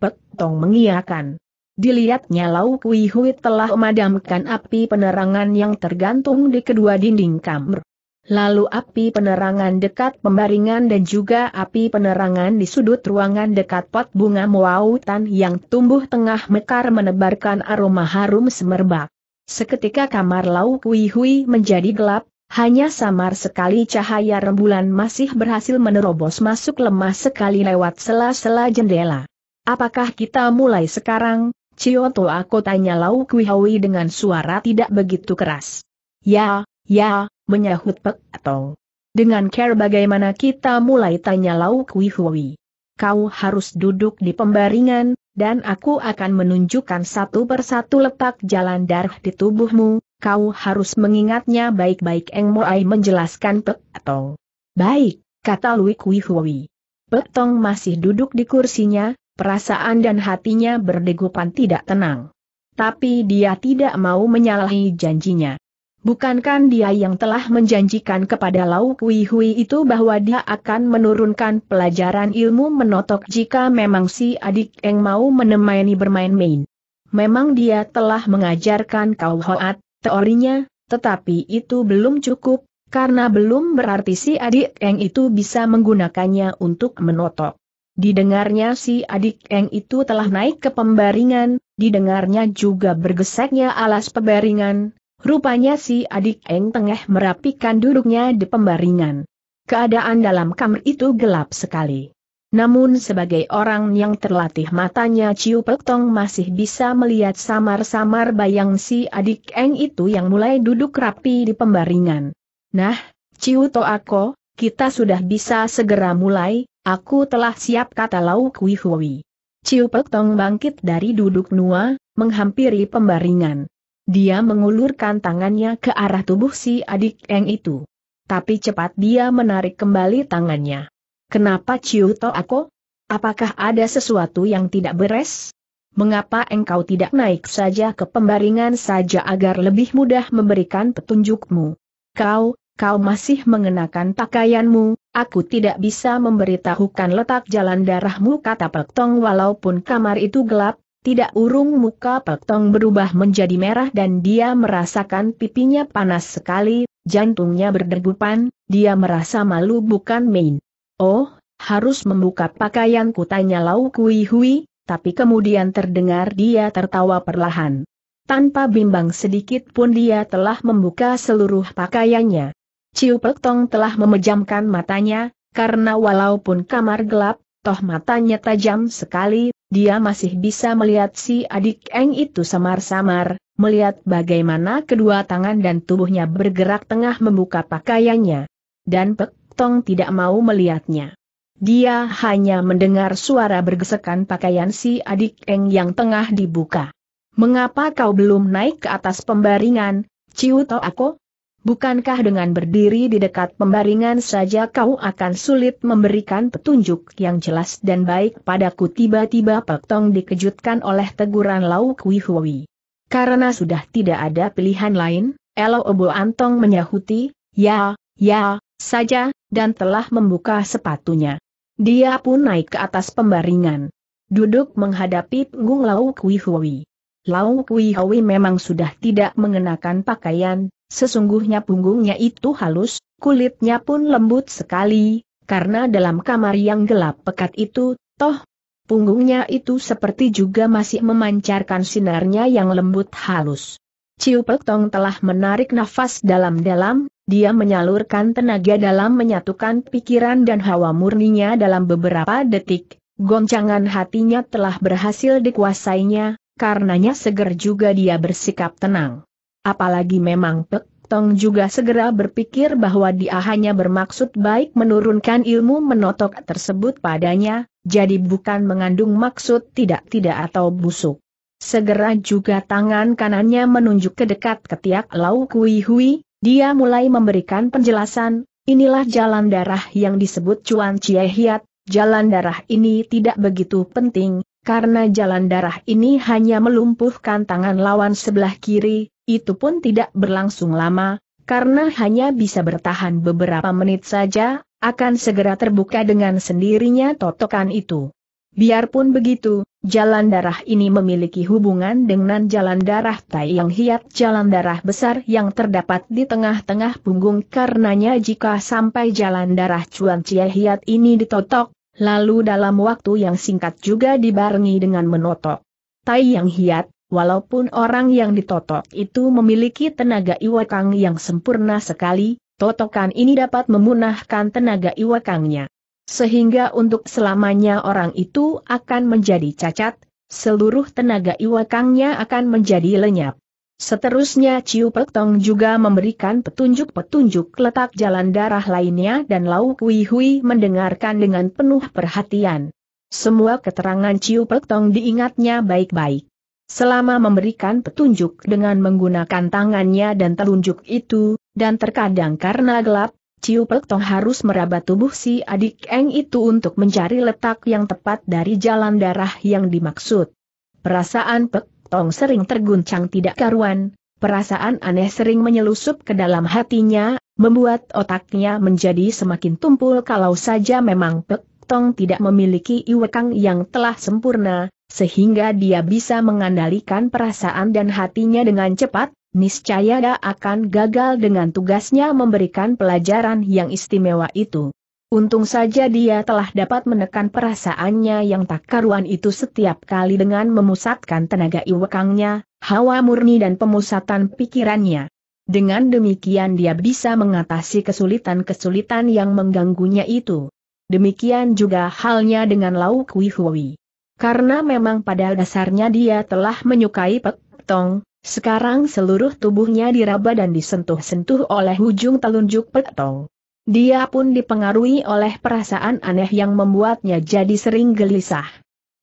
Pek Tong mengiakan. Dilihatnya Lau Kui Hui telah memadamkan api penerangan yang tergantung di kedua dinding kamar. Lalu api penerangan dekat pembaringan dan juga api penerangan di sudut ruangan dekat pot bunga muautan yang tumbuh tengah mekar menebarkan aroma harum semerbak. Seketika kamar Lau Kui Hui menjadi gelap, hanya samar sekali cahaya rembulan masih berhasil menerobos masuk lemah sekali lewat sela-sela jendela. Apakah kita mulai sekarang, Cioto aku tanya Lau Kui Hawi dengan suara tidak begitu keras. Ya, ya, menyahut Pek atau. Dengan care bagaimana kita mulai tanya Lau Kui Hawi. Kau harus duduk di pembaringan, dan aku akan menunjukkan satu persatu letak jalan darah di tubuhmu, kau harus mengingatnya baik-baik Eng Moai menjelaskan Pek atau. Baik, kata Lui Kui Hui. Pek Tong masih duduk di kursinya, Perasaan dan hatinya berdegupan tidak tenang. Tapi dia tidak mau menyalahi janjinya. Bukankan dia yang telah menjanjikan kepada Lau Kui Hui itu bahwa dia akan menurunkan pelajaran ilmu menotok jika memang si adik yang mau menemani bermain-main. Memang dia telah mengajarkan kau hoat, teorinya, tetapi itu belum cukup, karena belum berarti si adik yang itu bisa menggunakannya untuk menotok. Didengarnya si adik Eng itu telah naik ke pembaringan, didengarnya juga bergeseknya alas pembaringan, rupanya si adik Eng tengah merapikan duduknya di pembaringan. Keadaan dalam kamar itu gelap sekali. Namun sebagai orang yang terlatih matanya Ciu Pek masih bisa melihat samar-samar bayang si adik Eng itu yang mulai duduk rapi di pembaringan. Nah, Ciu Toako, kita sudah bisa segera mulai, aku telah siap kata Lau Kui Hui. Ciu Pek Tong bangkit dari duduk Nua, menghampiri pembaringan. Dia mengulurkan tangannya ke arah tubuh si adik Eng itu. Tapi cepat dia menarik kembali tangannya. Kenapa Ciu To Ako? Apakah ada sesuatu yang tidak beres? Mengapa engkau tidak naik saja ke pembaringan saja agar lebih mudah memberikan petunjukmu? Kau, kau masih mengenakan pakaianmu, aku tidak bisa memberitahukan letak jalan darahmu kata Tong. walaupun kamar itu gelap, tidak urung muka Tong berubah menjadi merah dan dia merasakan pipinya panas sekali, jantungnya berdegupan, dia merasa malu bukan main. Oh, harus membuka pakaianku tanya Lau Kui Hui, tapi kemudian terdengar dia tertawa perlahan. Tanpa bimbang sedikit pun dia telah membuka seluruh pakaiannya. Ciu Pek Tong telah memejamkan matanya, karena walaupun kamar gelap, toh matanya tajam sekali, dia masih bisa melihat si adik Eng itu samar-samar, melihat bagaimana kedua tangan dan tubuhnya bergerak tengah membuka pakaiannya. Dan Pek Tong tidak mau melihatnya. Dia hanya mendengar suara bergesekan pakaian si adik Eng yang tengah dibuka. Mengapa kau belum naik ke atas pembaringan, Ciu Ako? Bukankah dengan berdiri di dekat pembaringan saja kau akan sulit memberikan petunjuk yang jelas dan baik padaku tiba-tiba Pak Tong dikejutkan oleh teguran Lau Kui Hui. Karena sudah tidak ada pilihan lain, Elo Obo Antong menyahuti, ya, ya, saja, dan telah membuka sepatunya. Dia pun naik ke atas pembaringan. Duduk menghadapi punggung Lau Kui Hui. Lau Kui Hui memang sudah tidak mengenakan pakaian, Sesungguhnya punggungnya itu halus, kulitnya pun lembut sekali, karena dalam kamar yang gelap pekat itu, toh, punggungnya itu seperti juga masih memancarkan sinarnya yang lembut halus. Ciu Pek Tong telah menarik nafas dalam-dalam, dia menyalurkan tenaga dalam menyatukan pikiran dan hawa murninya dalam beberapa detik, goncangan hatinya telah berhasil dikuasainya, karenanya seger juga dia bersikap tenang. Apalagi memang Pek Tong juga segera berpikir bahwa dia hanya bermaksud baik menurunkan ilmu menotok tersebut padanya, jadi bukan mengandung maksud tidak-tidak atau busuk. Segera juga tangan kanannya menunjuk ke dekat ketiak Lau Kui Hui, dia mulai memberikan penjelasan, inilah jalan darah yang disebut Cuan Cie Hiat, jalan darah ini tidak begitu penting, karena jalan darah ini hanya melumpuhkan tangan lawan sebelah kiri, itu pun tidak berlangsung lama, karena hanya bisa bertahan beberapa menit saja, akan segera terbuka dengan sendirinya totokan itu. Biarpun begitu, jalan darah ini memiliki hubungan dengan jalan darah Tai yang hiat jalan darah besar yang terdapat di tengah-tengah punggung karenanya jika sampai jalan darah cuan cia hiat ini ditotok, lalu dalam waktu yang singkat juga dibarengi dengan menotok. Tai yang hiat, Walaupun orang yang ditotok itu memiliki tenaga iwakang yang sempurna sekali, totokan ini dapat memunahkan tenaga iwakangnya. Sehingga untuk selamanya orang itu akan menjadi cacat, seluruh tenaga iwakangnya akan menjadi lenyap. Seterusnya Ciu Pek Tong juga memberikan petunjuk-petunjuk letak jalan darah lainnya dan Lau Kui Hui mendengarkan dengan penuh perhatian. Semua keterangan Ciu Pek Tong diingatnya baik-baik selama memberikan petunjuk dengan menggunakan tangannya dan telunjuk itu, dan terkadang karena gelap, Ciu Pek Tong harus meraba tubuh si adik Eng itu untuk mencari letak yang tepat dari jalan darah yang dimaksud. Perasaan Pek Tong sering terguncang tidak karuan, perasaan aneh sering menyelusup ke dalam hatinya, membuat otaknya menjadi semakin tumpul kalau saja memang Pek Tong tidak memiliki iwekang yang telah sempurna, sehingga dia bisa mengandalkan perasaan dan hatinya dengan cepat, niscaya dia akan gagal dengan tugasnya memberikan pelajaran yang istimewa itu. Untung saja dia telah dapat menekan perasaannya yang tak karuan itu setiap kali dengan memusatkan tenaga iwekangnya, hawa murni dan pemusatan pikirannya. Dengan demikian dia bisa mengatasi kesulitan-kesulitan yang mengganggunya itu. Demikian juga halnya dengan Lau Kui Hui. Karena memang pada dasarnya dia telah menyukai Pek Tong, sekarang seluruh tubuhnya diraba dan disentuh-sentuh oleh ujung telunjuk Pek Tong. Dia pun dipengaruhi oleh perasaan aneh yang membuatnya jadi sering gelisah.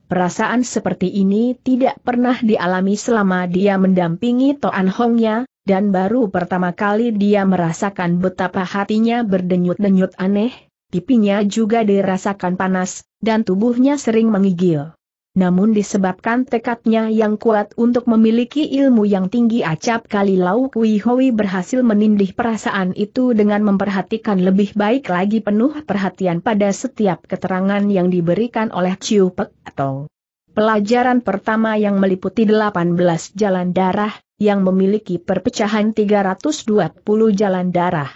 Perasaan seperti ini tidak pernah dialami selama dia mendampingi Toan Hongnya, dan baru pertama kali dia merasakan betapa hatinya berdenyut-denyut aneh, pipinya juga dirasakan panas, dan tubuhnya sering mengigil. Namun disebabkan tekadnya yang kuat untuk memiliki ilmu yang tinggi acap kali Lau Kui Hoi berhasil menindih perasaan itu dengan memperhatikan lebih baik lagi penuh perhatian pada setiap keterangan yang diberikan oleh Chiu Pek atau Pelajaran pertama yang meliputi 18 jalan darah, yang memiliki perpecahan 320 jalan darah.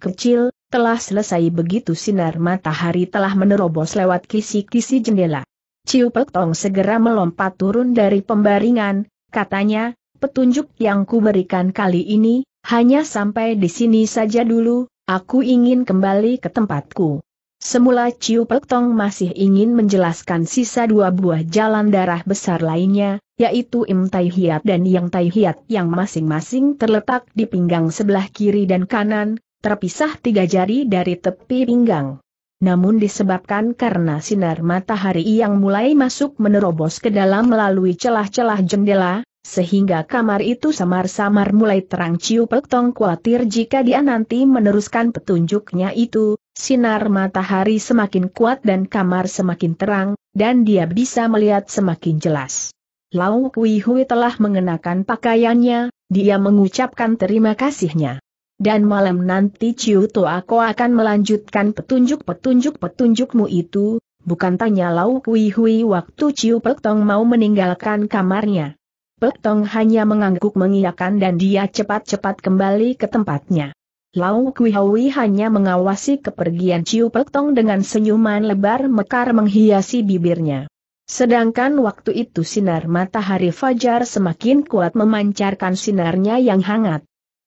Kecil, telah selesai begitu sinar matahari telah menerobos lewat kisi-kisi jendela. Ciu Pek Tong segera melompat turun dari pembaringan, katanya, petunjuk yang kuberikan kali ini, hanya sampai di sini saja dulu, aku ingin kembali ke tempatku. Semula Ciu Pek Tong masih ingin menjelaskan sisa dua buah jalan darah besar lainnya, yaitu Im Tai Hiat dan Yang Tai Hiat yang masing-masing terletak di pinggang sebelah kiri dan kanan, terpisah tiga jari dari tepi pinggang namun disebabkan karena sinar matahari yang mulai masuk menerobos ke dalam melalui celah-celah jendela, sehingga kamar itu samar-samar mulai terang Ciu Petong khawatir jika dia nanti meneruskan petunjuknya itu, sinar matahari semakin kuat dan kamar semakin terang, dan dia bisa melihat semakin jelas. Lau Kui Hui telah mengenakan pakaiannya, dia mengucapkan terima kasihnya dan malam nanti Ciu Aku akan melanjutkan petunjuk-petunjuk-petunjukmu itu, bukan tanya Lau Kui Hui waktu Ciu Pek Tong mau meninggalkan kamarnya. Pek Tong hanya mengangguk mengiyakan dan dia cepat-cepat kembali ke tempatnya. Lau Kui Hui hanya mengawasi kepergian Ciu Pek Tong dengan senyuman lebar mekar menghiasi bibirnya. Sedangkan waktu itu sinar matahari fajar semakin kuat memancarkan sinarnya yang hangat.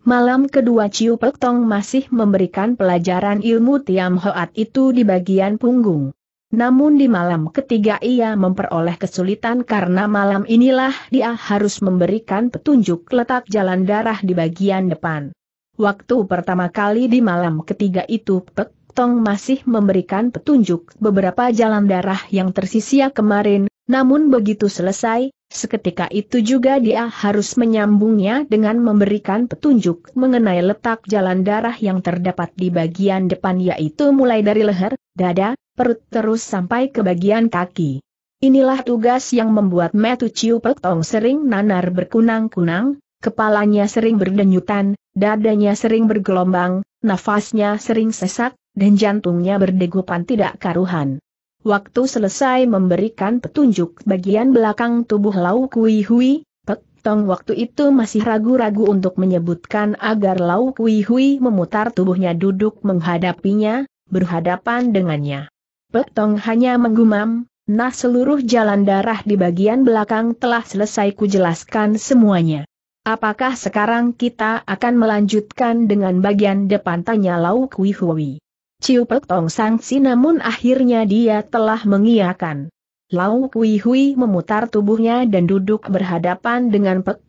Malam kedua Ciu Pek Tong masih memberikan pelajaran ilmu Tiam Hoat itu di bagian punggung. Namun di malam ketiga ia memperoleh kesulitan karena malam inilah dia harus memberikan petunjuk letak jalan darah di bagian depan. Waktu pertama kali di malam ketiga itu Pek Tong masih memberikan petunjuk beberapa jalan darah yang tersisia kemarin, namun begitu selesai, seketika itu juga dia harus menyambungnya dengan memberikan petunjuk mengenai letak jalan darah yang terdapat di bagian depan yaitu mulai dari leher, dada, perut terus sampai ke bagian kaki. Inilah tugas yang membuat Metu Chiu Petong sering nanar berkunang-kunang, kepalanya sering berdenyutan, dadanya sering bergelombang, nafasnya sering sesak, dan jantungnya berdegupan tidak karuhan. Waktu selesai memberikan petunjuk bagian belakang tubuh Lau Kui Hui, Pek Tong waktu itu masih ragu-ragu untuk menyebutkan agar Lau Kui Hui memutar tubuhnya duduk menghadapinya, berhadapan dengannya. Pek Tong hanya menggumam, nah seluruh jalan darah di bagian belakang telah selesai kujelaskan semuanya. Apakah sekarang kita akan melanjutkan dengan bagian depan tanya Lau Kui Hui? Ciu Pek Tong sangsi namun akhirnya dia telah mengiakan. Lau Kui Hui memutar tubuhnya dan duduk berhadapan dengan Pek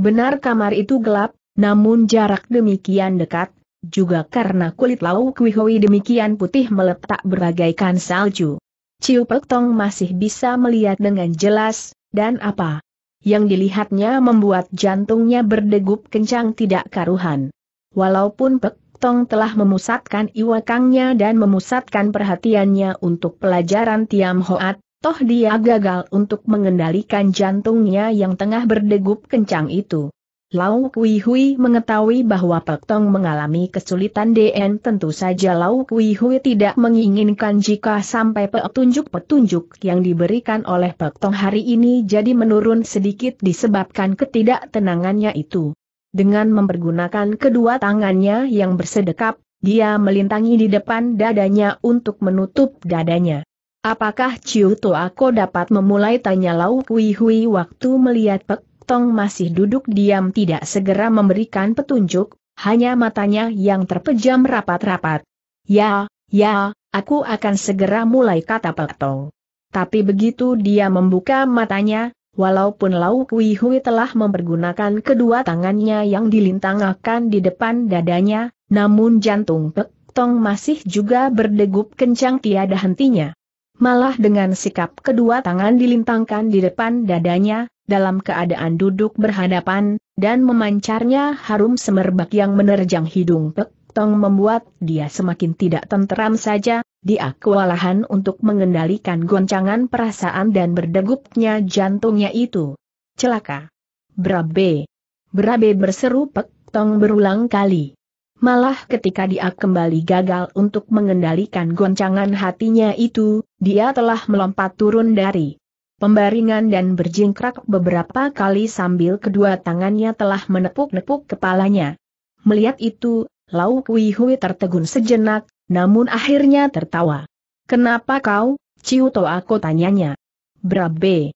Benar kamar itu gelap, namun jarak demikian dekat, juga karena kulit Lau Kui Hui demikian putih meletak beragaikan salju. Ciu Pek Tong masih bisa melihat dengan jelas, dan apa yang dilihatnya membuat jantungnya berdegup kencang tidak karuhan. Walaupun Pek Tong telah memusatkan iwakangnya dan memusatkan perhatiannya untuk pelajaran Tiam Hoat, toh dia gagal untuk mengendalikan jantungnya yang tengah berdegup kencang itu. Lau Kui Hui mengetahui bahwa Pek Tong mengalami kesulitan DN tentu saja Lau Kui Hui tidak menginginkan jika sampai petunjuk-petunjuk yang diberikan oleh Pek Tong hari ini jadi menurun sedikit disebabkan ketidaktenangannya itu. Dengan mempergunakan kedua tangannya yang bersedekap, dia melintangi di depan dadanya untuk menutup dadanya. Apakah Ciu Toako dapat memulai tanya Lau Kui Hui waktu melihat Pek Tong masih duduk diam tidak segera memberikan petunjuk, hanya matanya yang terpejam rapat-rapat. Ya, ya, aku akan segera mulai kata Pek Tong. Tapi begitu dia membuka matanya, Walaupun Lau Kui Hui telah mempergunakan kedua tangannya yang dilintangkan di depan dadanya, namun jantung Pek Tong masih juga berdegup kencang tiada hentinya. Malah dengan sikap kedua tangan dilintangkan di depan dadanya, dalam keadaan duduk berhadapan, dan memancarnya harum semerbak yang menerjang hidung Pek Tong membuat dia semakin tidak tenteram saja, dia kewalahan untuk mengendalikan goncangan perasaan dan berdegupnya jantungnya itu. Celaka. Brabe. Brabe berseru pek tong berulang kali. Malah ketika dia kembali gagal untuk mengendalikan goncangan hatinya itu, dia telah melompat turun dari pembaringan dan berjingkrak beberapa kali sambil kedua tangannya telah menepuk-nepuk kepalanya. Melihat itu, Lau Kui Hui tertegun sejenak, namun akhirnya tertawa. Kenapa kau, Ciuto aku tanyanya. Brabe.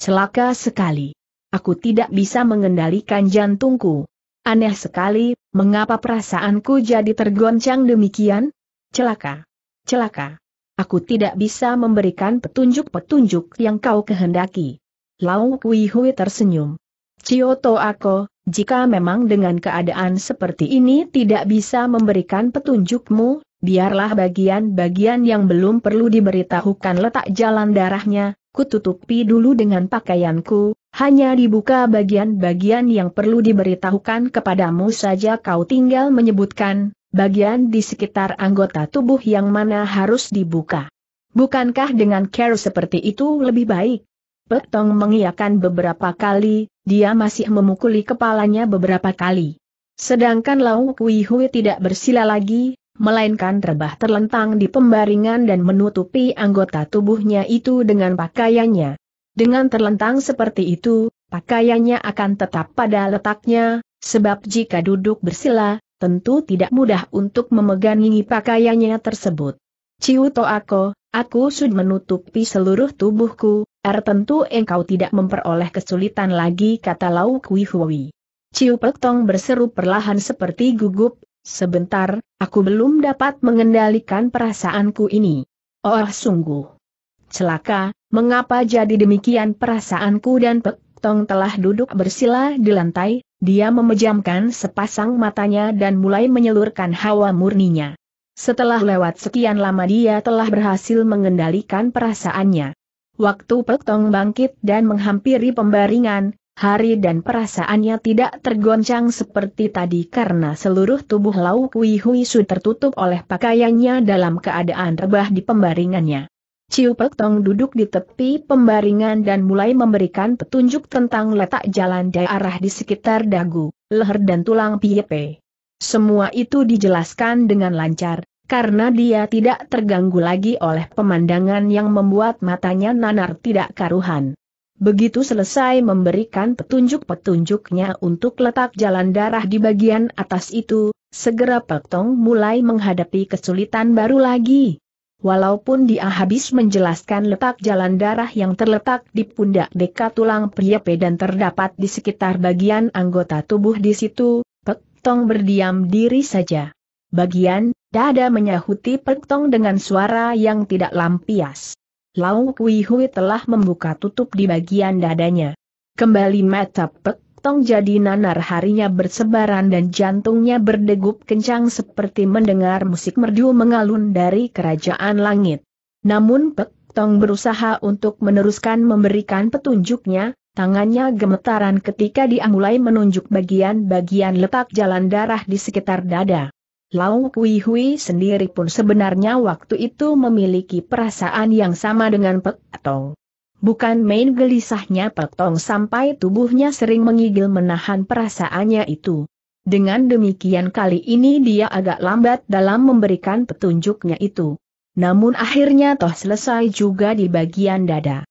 Celaka sekali. Aku tidak bisa mengendalikan jantungku. Aneh sekali, mengapa perasaanku jadi tergoncang demikian? Celaka. Celaka. Aku tidak bisa memberikan petunjuk-petunjuk yang kau kehendaki. Lau Kui Hui tersenyum. Cioto aku, jika memang dengan keadaan seperti ini tidak bisa memberikan petunjukmu, biarlah bagian-bagian yang belum perlu diberitahukan letak jalan darahnya, kututupi dulu dengan pakaianku, hanya dibuka bagian-bagian yang perlu diberitahukan kepadamu saja kau tinggal menyebutkan, bagian di sekitar anggota tubuh yang mana harus dibuka. Bukankah dengan care seperti itu lebih baik? Petong mengiakan beberapa kali, dia masih memukuli kepalanya beberapa kali. Sedangkan Lau Kui Hui tidak bersila lagi, melainkan rebah terlentang di pembaringan dan menutupi anggota tubuhnya itu dengan pakaiannya. Dengan terlentang seperti itu, pakaiannya akan tetap pada letaknya, sebab jika duduk bersila, tentu tidak mudah untuk memegangi pakaiannya tersebut. Ciu to aku aku sudah menutupi seluruh tubuhku, er tentu engkau tidak memperoleh kesulitan lagi kata Lau Kui Hui. Ciu Petong berseru perlahan seperti gugup, Sebentar, aku belum dapat mengendalikan perasaanku ini. Oh sungguh. Celaka, mengapa jadi demikian perasaanku dan Pek Tong telah duduk bersila di lantai, dia memejamkan sepasang matanya dan mulai menyelurkan hawa murninya. Setelah lewat sekian lama dia telah berhasil mengendalikan perasaannya. Waktu Pek Tong bangkit dan menghampiri pembaringan, hari dan perasaannya tidak tergoncang seperti tadi karena seluruh tubuh Lau Kui Hui Su tertutup oleh pakaiannya dalam keadaan rebah di pembaringannya. Ciu Pek Tong duduk di tepi pembaringan dan mulai memberikan petunjuk tentang letak jalan daerah di sekitar dagu, leher dan tulang piepe. Semua itu dijelaskan dengan lancar, karena dia tidak terganggu lagi oleh pemandangan yang membuat matanya nanar tidak karuhan. Begitu selesai memberikan petunjuk-petunjuknya untuk letak jalan darah di bagian atas itu, segera Tong mulai menghadapi kesulitan baru lagi. Walaupun dia habis menjelaskan letak jalan darah yang terletak di pundak dekat tulang priape dan terdapat di sekitar bagian anggota tubuh di situ, Tong berdiam diri saja. Bagian, dada menyahuti Tong dengan suara yang tidak lampias. Lau Kui Hui telah membuka tutup di bagian dadanya. Kembali mata pek, tong jadi nanar harinya bersebaran dan jantungnya berdegup kencang seperti mendengar musik merdu mengalun dari kerajaan langit. Namun pek tong berusaha untuk meneruskan memberikan petunjuknya, tangannya gemetaran ketika dia mulai menunjuk bagian-bagian letak jalan darah di sekitar dada. Lau Kui Hui sendiri pun sebenarnya waktu itu memiliki perasaan yang sama dengan Pek Tong. Bukan main gelisahnya Pek Tong sampai tubuhnya sering mengigil menahan perasaannya itu. Dengan demikian kali ini dia agak lambat dalam memberikan petunjuknya itu. Namun akhirnya toh selesai juga di bagian dada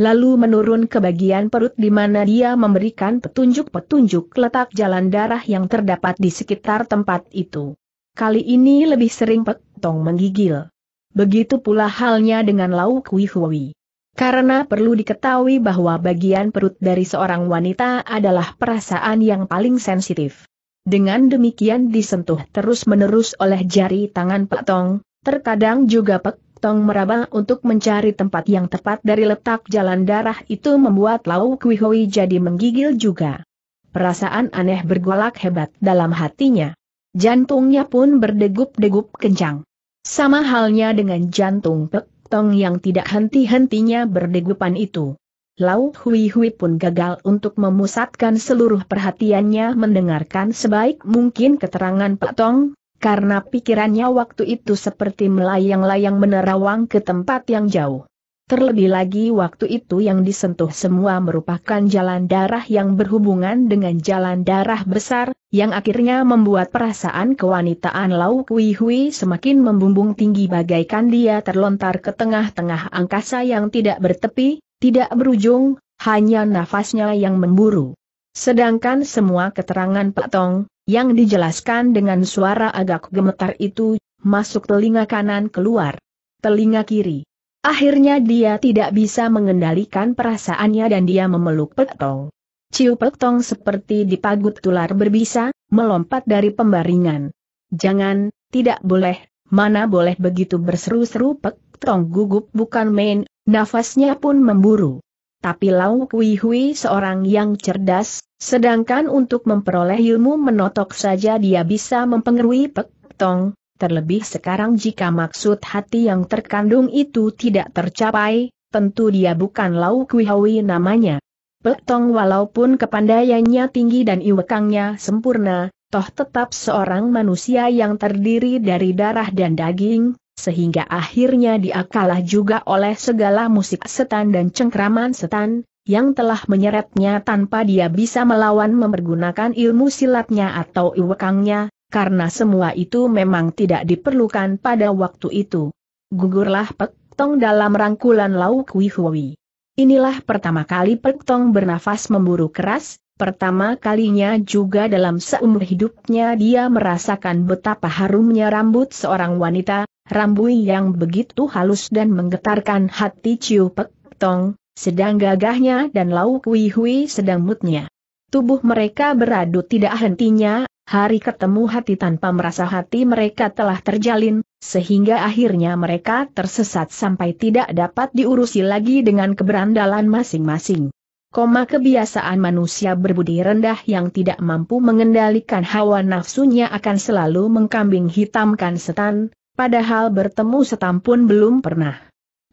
lalu menurun ke bagian perut di mana dia memberikan petunjuk-petunjuk letak jalan darah yang terdapat di sekitar tempat itu. Kali ini lebih sering petong menggigil. Begitu pula halnya dengan lauk Kui Hui. Karena perlu diketahui bahwa bagian perut dari seorang wanita adalah perasaan yang paling sensitif. Dengan demikian disentuh terus-menerus oleh jari tangan Pak Tong, terkadang juga Pak Tong meraba untuk mencari tempat yang tepat dari letak jalan darah itu membuat Lau Kui Hui jadi menggigil juga. Perasaan aneh bergolak hebat dalam hatinya. Jantungnya pun berdegup-degup kencang. Sama halnya dengan jantung Pek Tong yang tidak henti-hentinya berdegupan itu. Lau Hui Hui pun gagal untuk memusatkan seluruh perhatiannya mendengarkan sebaik mungkin keterangan Pak Tong, karena pikirannya waktu itu seperti melayang-layang menerawang ke tempat yang jauh. Terlebih lagi waktu itu yang disentuh semua merupakan jalan darah yang berhubungan dengan jalan darah besar, yang akhirnya membuat perasaan kewanitaan Lau Kui Hui semakin membumbung tinggi bagaikan dia terlontar ke tengah-tengah angkasa yang tidak bertepi, tidak berujung, hanya nafasnya yang memburu. Sedangkan semua keterangan Pak Tong, yang dijelaskan dengan suara agak gemetar itu, masuk telinga kanan keluar. Telinga kiri. Akhirnya dia tidak bisa mengendalikan perasaannya dan dia memeluk Pak Tong. Ciu Peltong seperti dipagut tular berbisa, melompat dari pembaringan. Jangan, tidak boleh, mana boleh begitu berseru-seru Peltong gugup bukan main, nafasnya pun memburu. Tapi Lau Kui Hui seorang yang cerdas, sedangkan untuk memperoleh ilmu menotok saja dia bisa mempengaruhi Peltong, terlebih sekarang jika maksud hati yang terkandung itu tidak tercapai, tentu dia bukan Lau Kui Hui namanya. Pek walaupun kepandaiannya tinggi dan iwekangnya sempurna, toh tetap seorang manusia yang terdiri dari darah dan daging, sehingga akhirnya dia kalah juga oleh segala musik setan dan cengkraman setan, yang telah menyeretnya tanpa dia bisa melawan mempergunakan ilmu silatnya atau iwekangnya, karena semua itu memang tidak diperlukan pada waktu itu. Gugurlah Pek dalam rangkulan Lau Kui Hui. Inilah pertama kali Tong bernafas memburu keras, pertama kalinya juga dalam seumur hidupnya dia merasakan betapa harumnya rambut seorang wanita, rambut yang begitu halus dan menggetarkan hati Ciu Tong, sedang gagahnya dan Lau Kui sedang mutnya. Tubuh mereka beradu tidak hentinya, hari ketemu hati tanpa merasa hati mereka telah terjalin, sehingga akhirnya mereka tersesat sampai tidak dapat diurusi lagi dengan keberandalan masing-masing. Koma kebiasaan manusia berbudi rendah yang tidak mampu mengendalikan hawa nafsunya akan selalu mengkambing hitamkan setan, padahal bertemu setan pun belum pernah.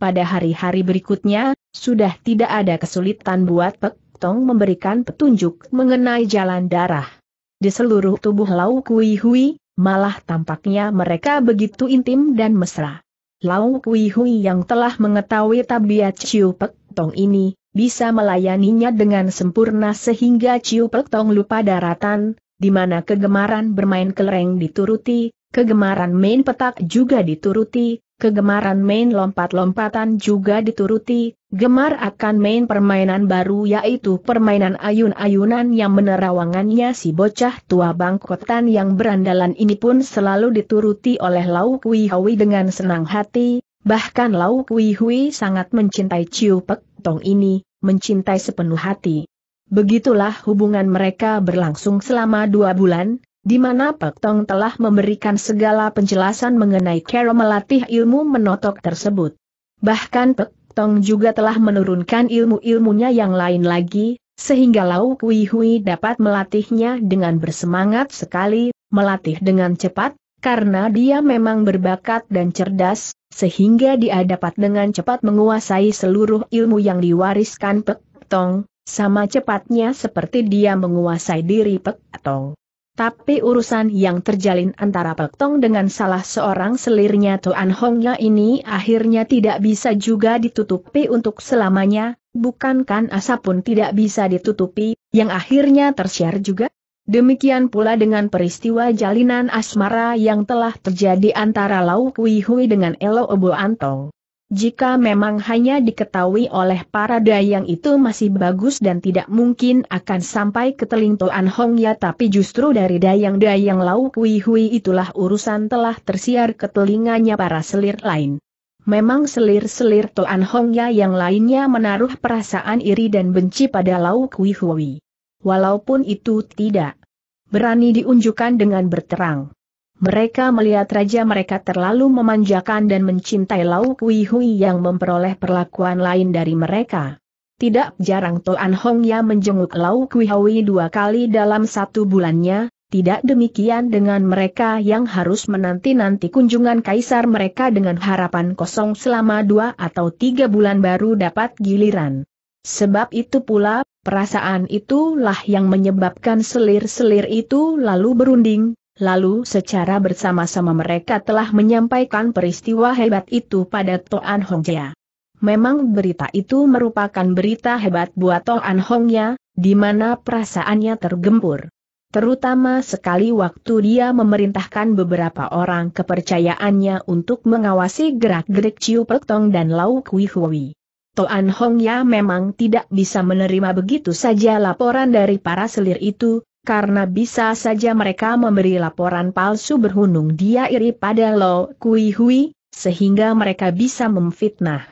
Pada hari-hari berikutnya, sudah tidak ada kesulitan buat Pek Tong memberikan petunjuk mengenai jalan darah. Di seluruh tubuh Lau Kui Hui, malah tampaknya mereka begitu intim dan mesra. Lau Kui Hui yang telah mengetahui tabiat Ciu Pek Tong ini, bisa melayaninya dengan sempurna sehingga Ciu Pek Tong lupa daratan, di mana kegemaran bermain kelereng dituruti, kegemaran main petak juga dituruti, Kegemaran main lompat-lompatan juga dituruti, gemar akan main permainan baru yaitu permainan ayun-ayunan yang menerawangannya si bocah tua bangkotan yang berandalan ini pun selalu dituruti oleh Lau Kui Hui dengan senang hati, bahkan Lau Kui Hui sangat mencintai Ciu Pek Tong ini, mencintai sepenuh hati. Begitulah hubungan mereka berlangsung selama dua bulan, di mana Pak Tong telah memberikan segala penjelasan mengenai cara melatih ilmu menotok tersebut. Bahkan Pak Tong juga telah menurunkan ilmu-ilmunya yang lain lagi, sehingga Lau Kui Hui dapat melatihnya dengan bersemangat sekali, melatih dengan cepat, karena dia memang berbakat dan cerdas, sehingga dia dapat dengan cepat menguasai seluruh ilmu yang diwariskan Pak Tong, sama cepatnya seperti dia menguasai diri Pak Tong. Tapi urusan yang terjalin antara Pek Tong dengan salah seorang selirnya Tuan Hongnya ini akhirnya tidak bisa juga ditutupi untuk selamanya, bukankan asap pun tidak bisa ditutupi, yang akhirnya tersiar juga. Demikian pula dengan peristiwa jalinan asmara yang telah terjadi antara Lau Kui Hui dengan Elo Obo Antong. Jika memang hanya diketahui oleh para dayang itu masih bagus dan tidak mungkin akan sampai ke teling Toan Hong ya tapi justru dari dayang-dayang Lau Kui Hui itulah urusan telah tersiar ke telinganya para selir lain. Memang selir-selir Toan Hong ya yang lainnya menaruh perasaan iri dan benci pada Lau Kui Hui. Walaupun itu tidak berani diunjukkan dengan berterang. Mereka melihat raja mereka terlalu memanjakan dan mencintai Lau Kui Hui yang memperoleh perlakuan lain dari mereka. Tidak jarang Toan Hong yang menjenguk Lau Kui Hui dua kali dalam satu bulannya, tidak demikian dengan mereka yang harus menanti-nanti kunjungan kaisar mereka dengan harapan kosong selama dua atau tiga bulan baru dapat giliran. Sebab itu pula, perasaan itulah yang menyebabkan selir-selir itu lalu berunding, Lalu secara bersama-sama mereka telah menyampaikan peristiwa hebat itu pada Toan Hongja. Memang berita itu merupakan berita hebat buat Toan Hongya, di mana perasaannya tergempur. Terutama sekali waktu dia memerintahkan beberapa orang kepercayaannya untuk mengawasi gerak-gerik Ciu Pertong dan Lau Kui Hui. Toan Hongya memang tidak bisa menerima begitu saja laporan dari para selir itu, karena bisa saja mereka memberi laporan palsu berhunung dia iri pada Lo Kui Hui, sehingga mereka bisa memfitnah.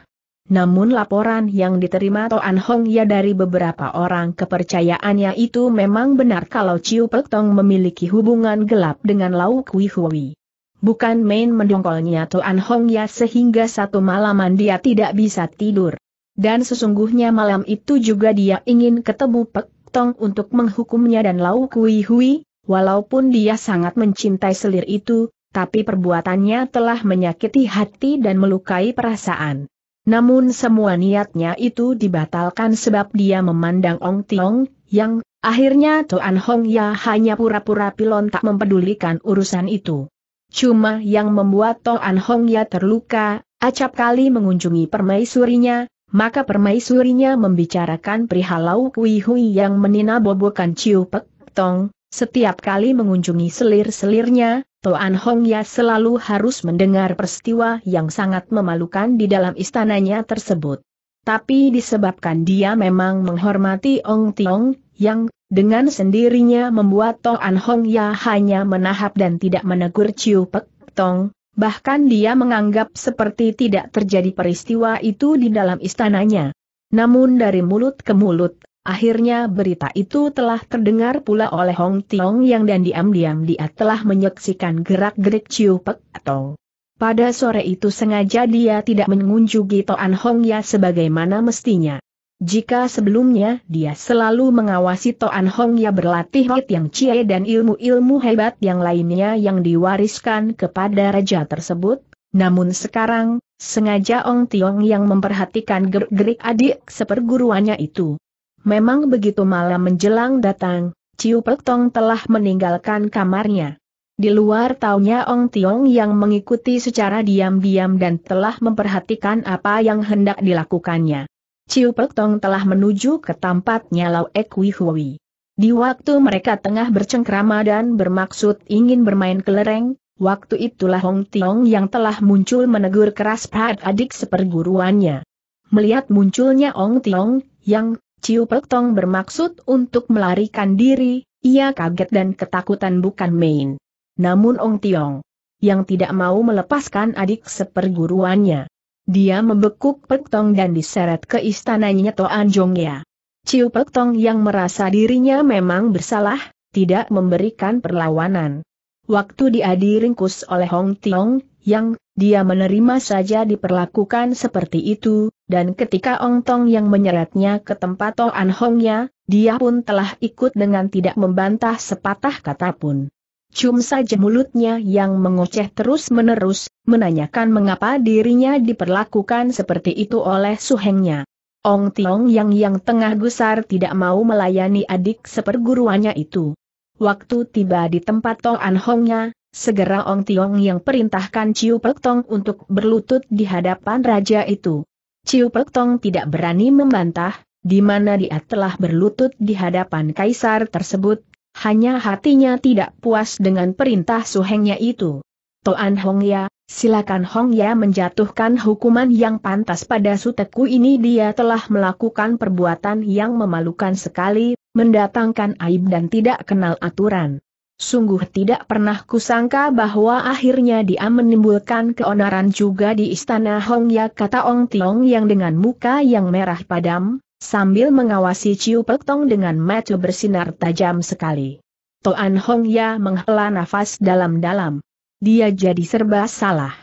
Namun laporan yang diterima Toan Hong ya dari beberapa orang kepercayaannya itu memang benar kalau Ciu Pek Tong memiliki hubungan gelap dengan Lau Kui Hui. Bukan main mendongkolnya Toan Hong ya sehingga satu malaman dia tidak bisa tidur. Dan sesungguhnya malam itu juga dia ingin ketemu Pek Tong untuk menghukumnya dan Lau Kui Hui, walaupun dia sangat mencintai selir itu, tapi perbuatannya telah menyakiti hati dan melukai perasaan. Namun semua niatnya itu dibatalkan sebab dia memandang Ong Tiong, yang, akhirnya Tuan Hong Ya hanya pura-pura pilon tak mempedulikan urusan itu. Cuma yang membuat Toan Hong Ya terluka, acap kali mengunjungi permaisurinya, maka permaisurinya membicarakan perihal Lau Kui yang menina bobokan Ciu Pek Tong, setiap kali mengunjungi selir-selirnya, Toan Hong Ya selalu harus mendengar peristiwa yang sangat memalukan di dalam istananya tersebut. Tapi disebabkan dia memang menghormati Ong Tiong, yang dengan sendirinya membuat Toan Hong Ya hanya menahap dan tidak menegur Ciu Pek Tong, bahkan dia menganggap seperti tidak terjadi peristiwa itu di dalam istananya. Namun dari mulut ke mulut, akhirnya berita itu telah terdengar pula oleh Hong Tiong yang dan diam-diam dia telah menyaksikan gerak-gerik Chiu Pek atau pada sore itu sengaja dia tidak mengunjungi Toan Hong Ya sebagaimana mestinya. Jika sebelumnya dia selalu mengawasi Toan Hong ya berlatih hit yang cie dan ilmu-ilmu hebat yang lainnya yang diwariskan kepada raja tersebut, namun sekarang, sengaja Ong Tiong yang memperhatikan gerik-gerik adik seperguruannya itu. Memang begitu malam menjelang datang, Ciu Tong telah meninggalkan kamarnya. Di luar taunya Ong Tiong yang mengikuti secara diam-diam dan telah memperhatikan apa yang hendak dilakukannya. Ciu Tong telah menuju ke tempatnya Lau Ekwi Hui. Di waktu mereka tengah bercengkrama dan bermaksud ingin bermain kelereng, waktu itulah Hong Tiong yang telah muncul menegur keras pad adik seperguruannya. Melihat munculnya Hong Tiong, yang Ciu Tong bermaksud untuk melarikan diri, ia kaget dan ketakutan bukan main. Namun Hong Tiong, yang tidak mau melepaskan adik seperguruannya, dia membekuk Pek dan diseret ke istananya Toan Jongya. Ciu Pek yang merasa dirinya memang bersalah, tidak memberikan perlawanan. Waktu dia diringkus oleh Hong Tiong, yang, dia menerima saja diperlakukan seperti itu, dan ketika Ong Tong yang menyeretnya ke tempat Toan Hongnya, dia pun telah ikut dengan tidak membantah sepatah kata pun. Cum saja mulutnya yang mengoceh terus-menerus, menanyakan mengapa dirinya diperlakukan seperti itu oleh suhengnya. Ong Tiong yang yang tengah gusar tidak mau melayani adik seperguruannya itu. Waktu tiba di tempat Tong An Hongnya, segera Ong Tiong yang perintahkan Ciu Pek Tong untuk berlutut di hadapan raja itu. Ciu Pek Tong tidak berani membantah, di mana dia telah berlutut di hadapan kaisar tersebut, hanya hatinya tidak puas dengan perintah suhengnya itu. Toan Hong Ya, silakan Hong Ya menjatuhkan hukuman yang pantas pada suteku ini dia telah melakukan perbuatan yang memalukan sekali, mendatangkan aib dan tidak kenal aturan. Sungguh tidak pernah kusangka bahwa akhirnya dia menimbulkan keonaran juga di istana Hong Ya kata Ong Tiong yang dengan muka yang merah padam, sambil mengawasi Ciu Pek Tong dengan mata bersinar tajam sekali. Toan Hong Ya menghela nafas dalam-dalam. Dia jadi serba salah.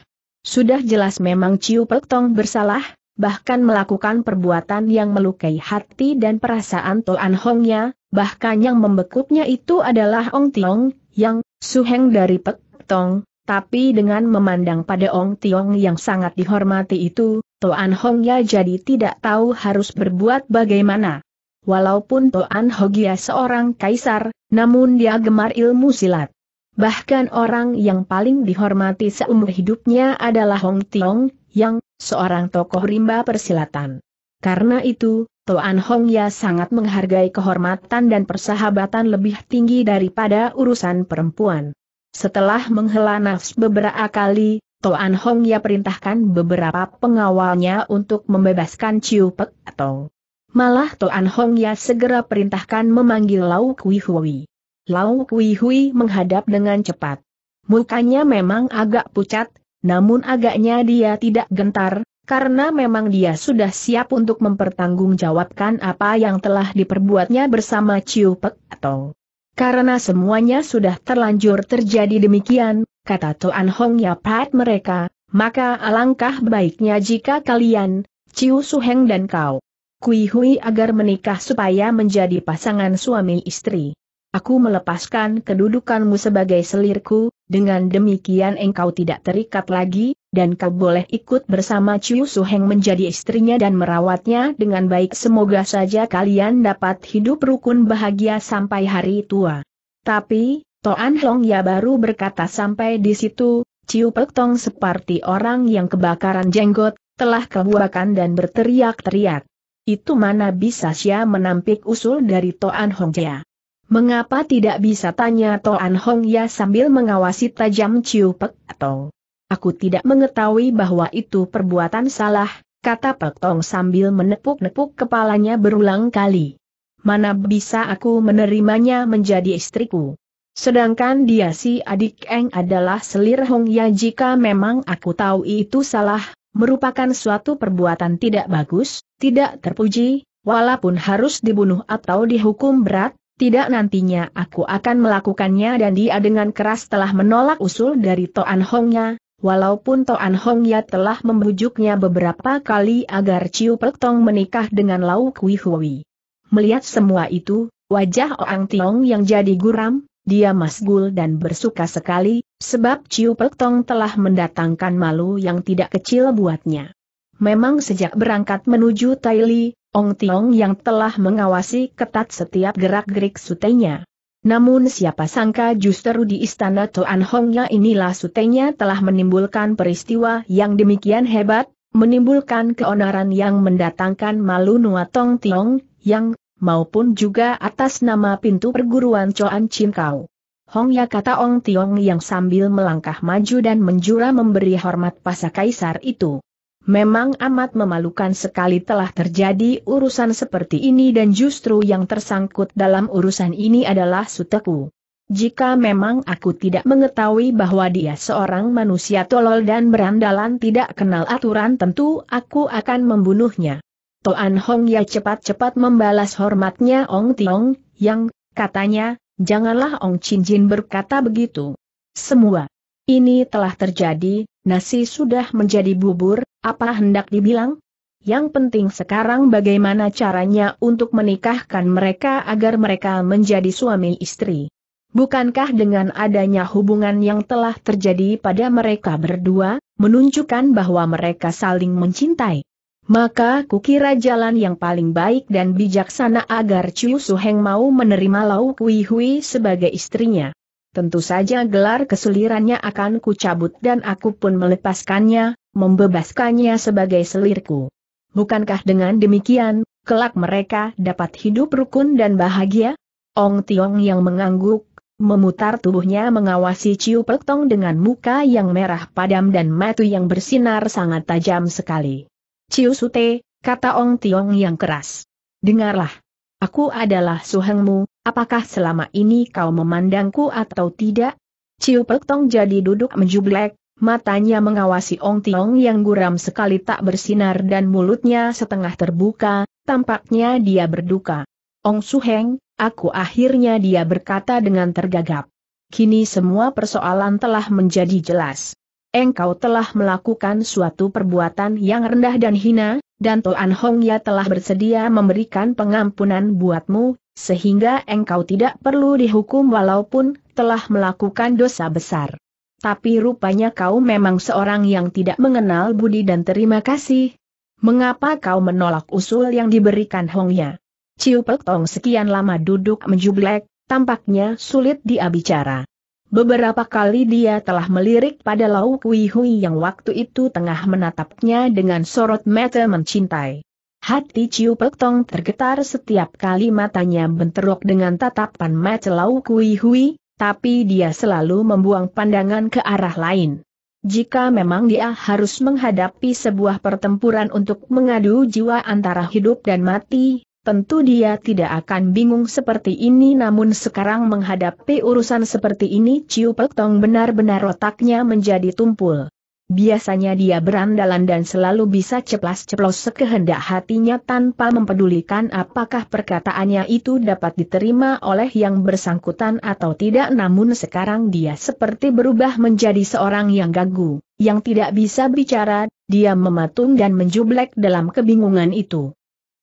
Sudah jelas memang Ciu Pek Tong bersalah, bahkan melakukan perbuatan yang melukai hati dan perasaan Toan Hong Ya, bahkan yang membekuknya itu adalah Ong Tiong, yang suheng dari Pek Tong, tapi dengan memandang pada Ong Tiong yang sangat dihormati itu, Toan Hongya jadi tidak tahu harus berbuat bagaimana. Walaupun Toan Hongya seorang kaisar, namun dia gemar ilmu silat. Bahkan orang yang paling dihormati seumur hidupnya adalah Hong Tiong, yang seorang tokoh rimba persilatan. Karena itu, Toan Hongya sangat menghargai kehormatan dan persahabatan lebih tinggi daripada urusan perempuan. Setelah menghela nafas beberapa kali, Toan Hong ya perintahkan beberapa pengawalnya untuk membebaskan Chiu Pek atau malah Toan Hong ya segera perintahkan memanggil Lau Kui Hui. Lau Kui Hui menghadap dengan cepat. Mukanya memang agak pucat, namun agaknya dia tidak gentar, karena memang dia sudah siap untuk mempertanggungjawabkan apa yang telah diperbuatnya bersama Chiu Pek atau karena semuanya sudah terlanjur terjadi demikian, kata Toan Hong ya Pat mereka, maka alangkah baiknya jika kalian, Ciu Heng dan kau, Kui Hui agar menikah supaya menjadi pasangan suami istri. Aku melepaskan kedudukanmu sebagai selirku, dengan demikian engkau tidak terikat lagi, dan kau boleh ikut bersama Chiu Suheng menjadi istrinya dan merawatnya dengan baik semoga saja kalian dapat hidup rukun bahagia sampai hari tua. Tapi, Toan Hong ya baru berkata sampai di situ, Ciu Pek Tong seperti orang yang kebakaran jenggot, telah kebuakan dan berteriak-teriak. Itu mana bisa Sia menampik usul dari Toan Hong Ya. Mengapa tidak bisa tanya Toan Hong Ya sambil mengawasi tajam Ciu Pek Tong? Aku tidak mengetahui bahwa itu perbuatan salah, kata Pek Tong sambil menepuk-nepuk kepalanya berulang kali. Mana bisa aku menerimanya menjadi istriku? Sedangkan dia si adik Eng adalah selir Hong Ya jika memang aku tahu itu salah, merupakan suatu perbuatan tidak bagus, tidak terpuji, walaupun harus dibunuh atau dihukum berat, tidak nantinya aku akan melakukannya dan dia dengan keras telah menolak usul dari Toan Hongnya, Walaupun Toan Hong Ya telah membujuknya beberapa kali agar Ciu Pek Tong menikah dengan Lau Kui Hui. Melihat semua itu, wajah Oang Tiong yang jadi guram, dia masgul dan bersuka sekali, sebab Ciu Pek Tong telah mendatangkan malu yang tidak kecil buatnya. Memang sejak berangkat menuju Taili, Ong Tiong yang telah mengawasi ketat setiap gerak-gerik sutenya. Namun siapa sangka justru di istana Toan Hongnya inilah sutenya telah menimbulkan peristiwa yang demikian hebat, menimbulkan keonaran yang mendatangkan malu Nua Tong Tiong, yang, maupun juga atas nama pintu perguruan Coan Chin Kau. Hongya kata Ong Tiong yang sambil melangkah maju dan menjura memberi hormat pasa kaisar itu. Memang amat memalukan sekali telah terjadi urusan seperti ini dan justru yang tersangkut dalam urusan ini adalah Suteku. Jika memang aku tidak mengetahui bahwa dia seorang manusia tolol dan berandalan tidak kenal aturan tentu aku akan membunuhnya. Toan Hong ya cepat-cepat membalas hormatnya Ong Tiong, yang, katanya, janganlah Ong Chin Jin berkata begitu. Semua ini telah terjadi, nasi sudah menjadi bubur, apa hendak dibilang? Yang penting sekarang bagaimana caranya untuk menikahkan mereka agar mereka menjadi suami istri. Bukankah dengan adanya hubungan yang telah terjadi pada mereka berdua, menunjukkan bahwa mereka saling mencintai? Maka kukira jalan yang paling baik dan bijaksana agar Chiu Suheng mau menerima Lau Kui Hui sebagai istrinya. Tentu saja gelar kesulirannya akan kucabut dan aku pun melepaskannya, membebaskannya sebagai selirku. Bukankah dengan demikian, kelak mereka dapat hidup rukun dan bahagia? Ong Tiong yang mengangguk, memutar tubuhnya mengawasi Ciu Pek Tong dengan muka yang merah padam dan mata yang bersinar sangat tajam sekali. Ciu Sute, kata Ong Tiong yang keras. Dengarlah. Aku adalah suhengmu, apakah selama ini kau memandangku atau tidak? Ciu Pek jadi duduk menjublek, matanya mengawasi Ong Tiong yang guram sekali tak bersinar dan mulutnya setengah terbuka, tampaknya dia berduka. Ong Suheng, aku akhirnya dia berkata dengan tergagap. Kini semua persoalan telah menjadi jelas. Engkau telah melakukan suatu perbuatan yang rendah dan hina, dan tuan Hong Ya telah bersedia memberikan pengampunan buatmu, sehingga engkau tidak perlu dihukum walaupun telah melakukan dosa besar. Tapi rupanya kau memang seorang yang tidak mengenal budi dan terima kasih. Mengapa kau menolak usul yang diberikan Hong Ya? Ciu Pek Tong sekian lama duduk menjublek, tampaknya sulit dia bicara. Beberapa kali dia telah melirik pada Lau Kui Hui yang waktu itu tengah menatapnya dengan sorot mata mencintai. Hati Ciu Pek Tong tergetar setiap kali matanya benterok dengan tatapan mata Lau Kui Hui, tapi dia selalu membuang pandangan ke arah lain. Jika memang dia harus menghadapi sebuah pertempuran untuk mengadu jiwa antara hidup dan mati, Tentu dia tidak akan bingung seperti ini namun sekarang menghadapi urusan seperti ini Ciu Pek Tong benar-benar otaknya menjadi tumpul. Biasanya dia berandalan dan selalu bisa ceplas-ceplos sekehendak hatinya tanpa mempedulikan apakah perkataannya itu dapat diterima oleh yang bersangkutan atau tidak namun sekarang dia seperti berubah menjadi seorang yang gagu, yang tidak bisa bicara, dia mematung dan menjublek dalam kebingungan itu.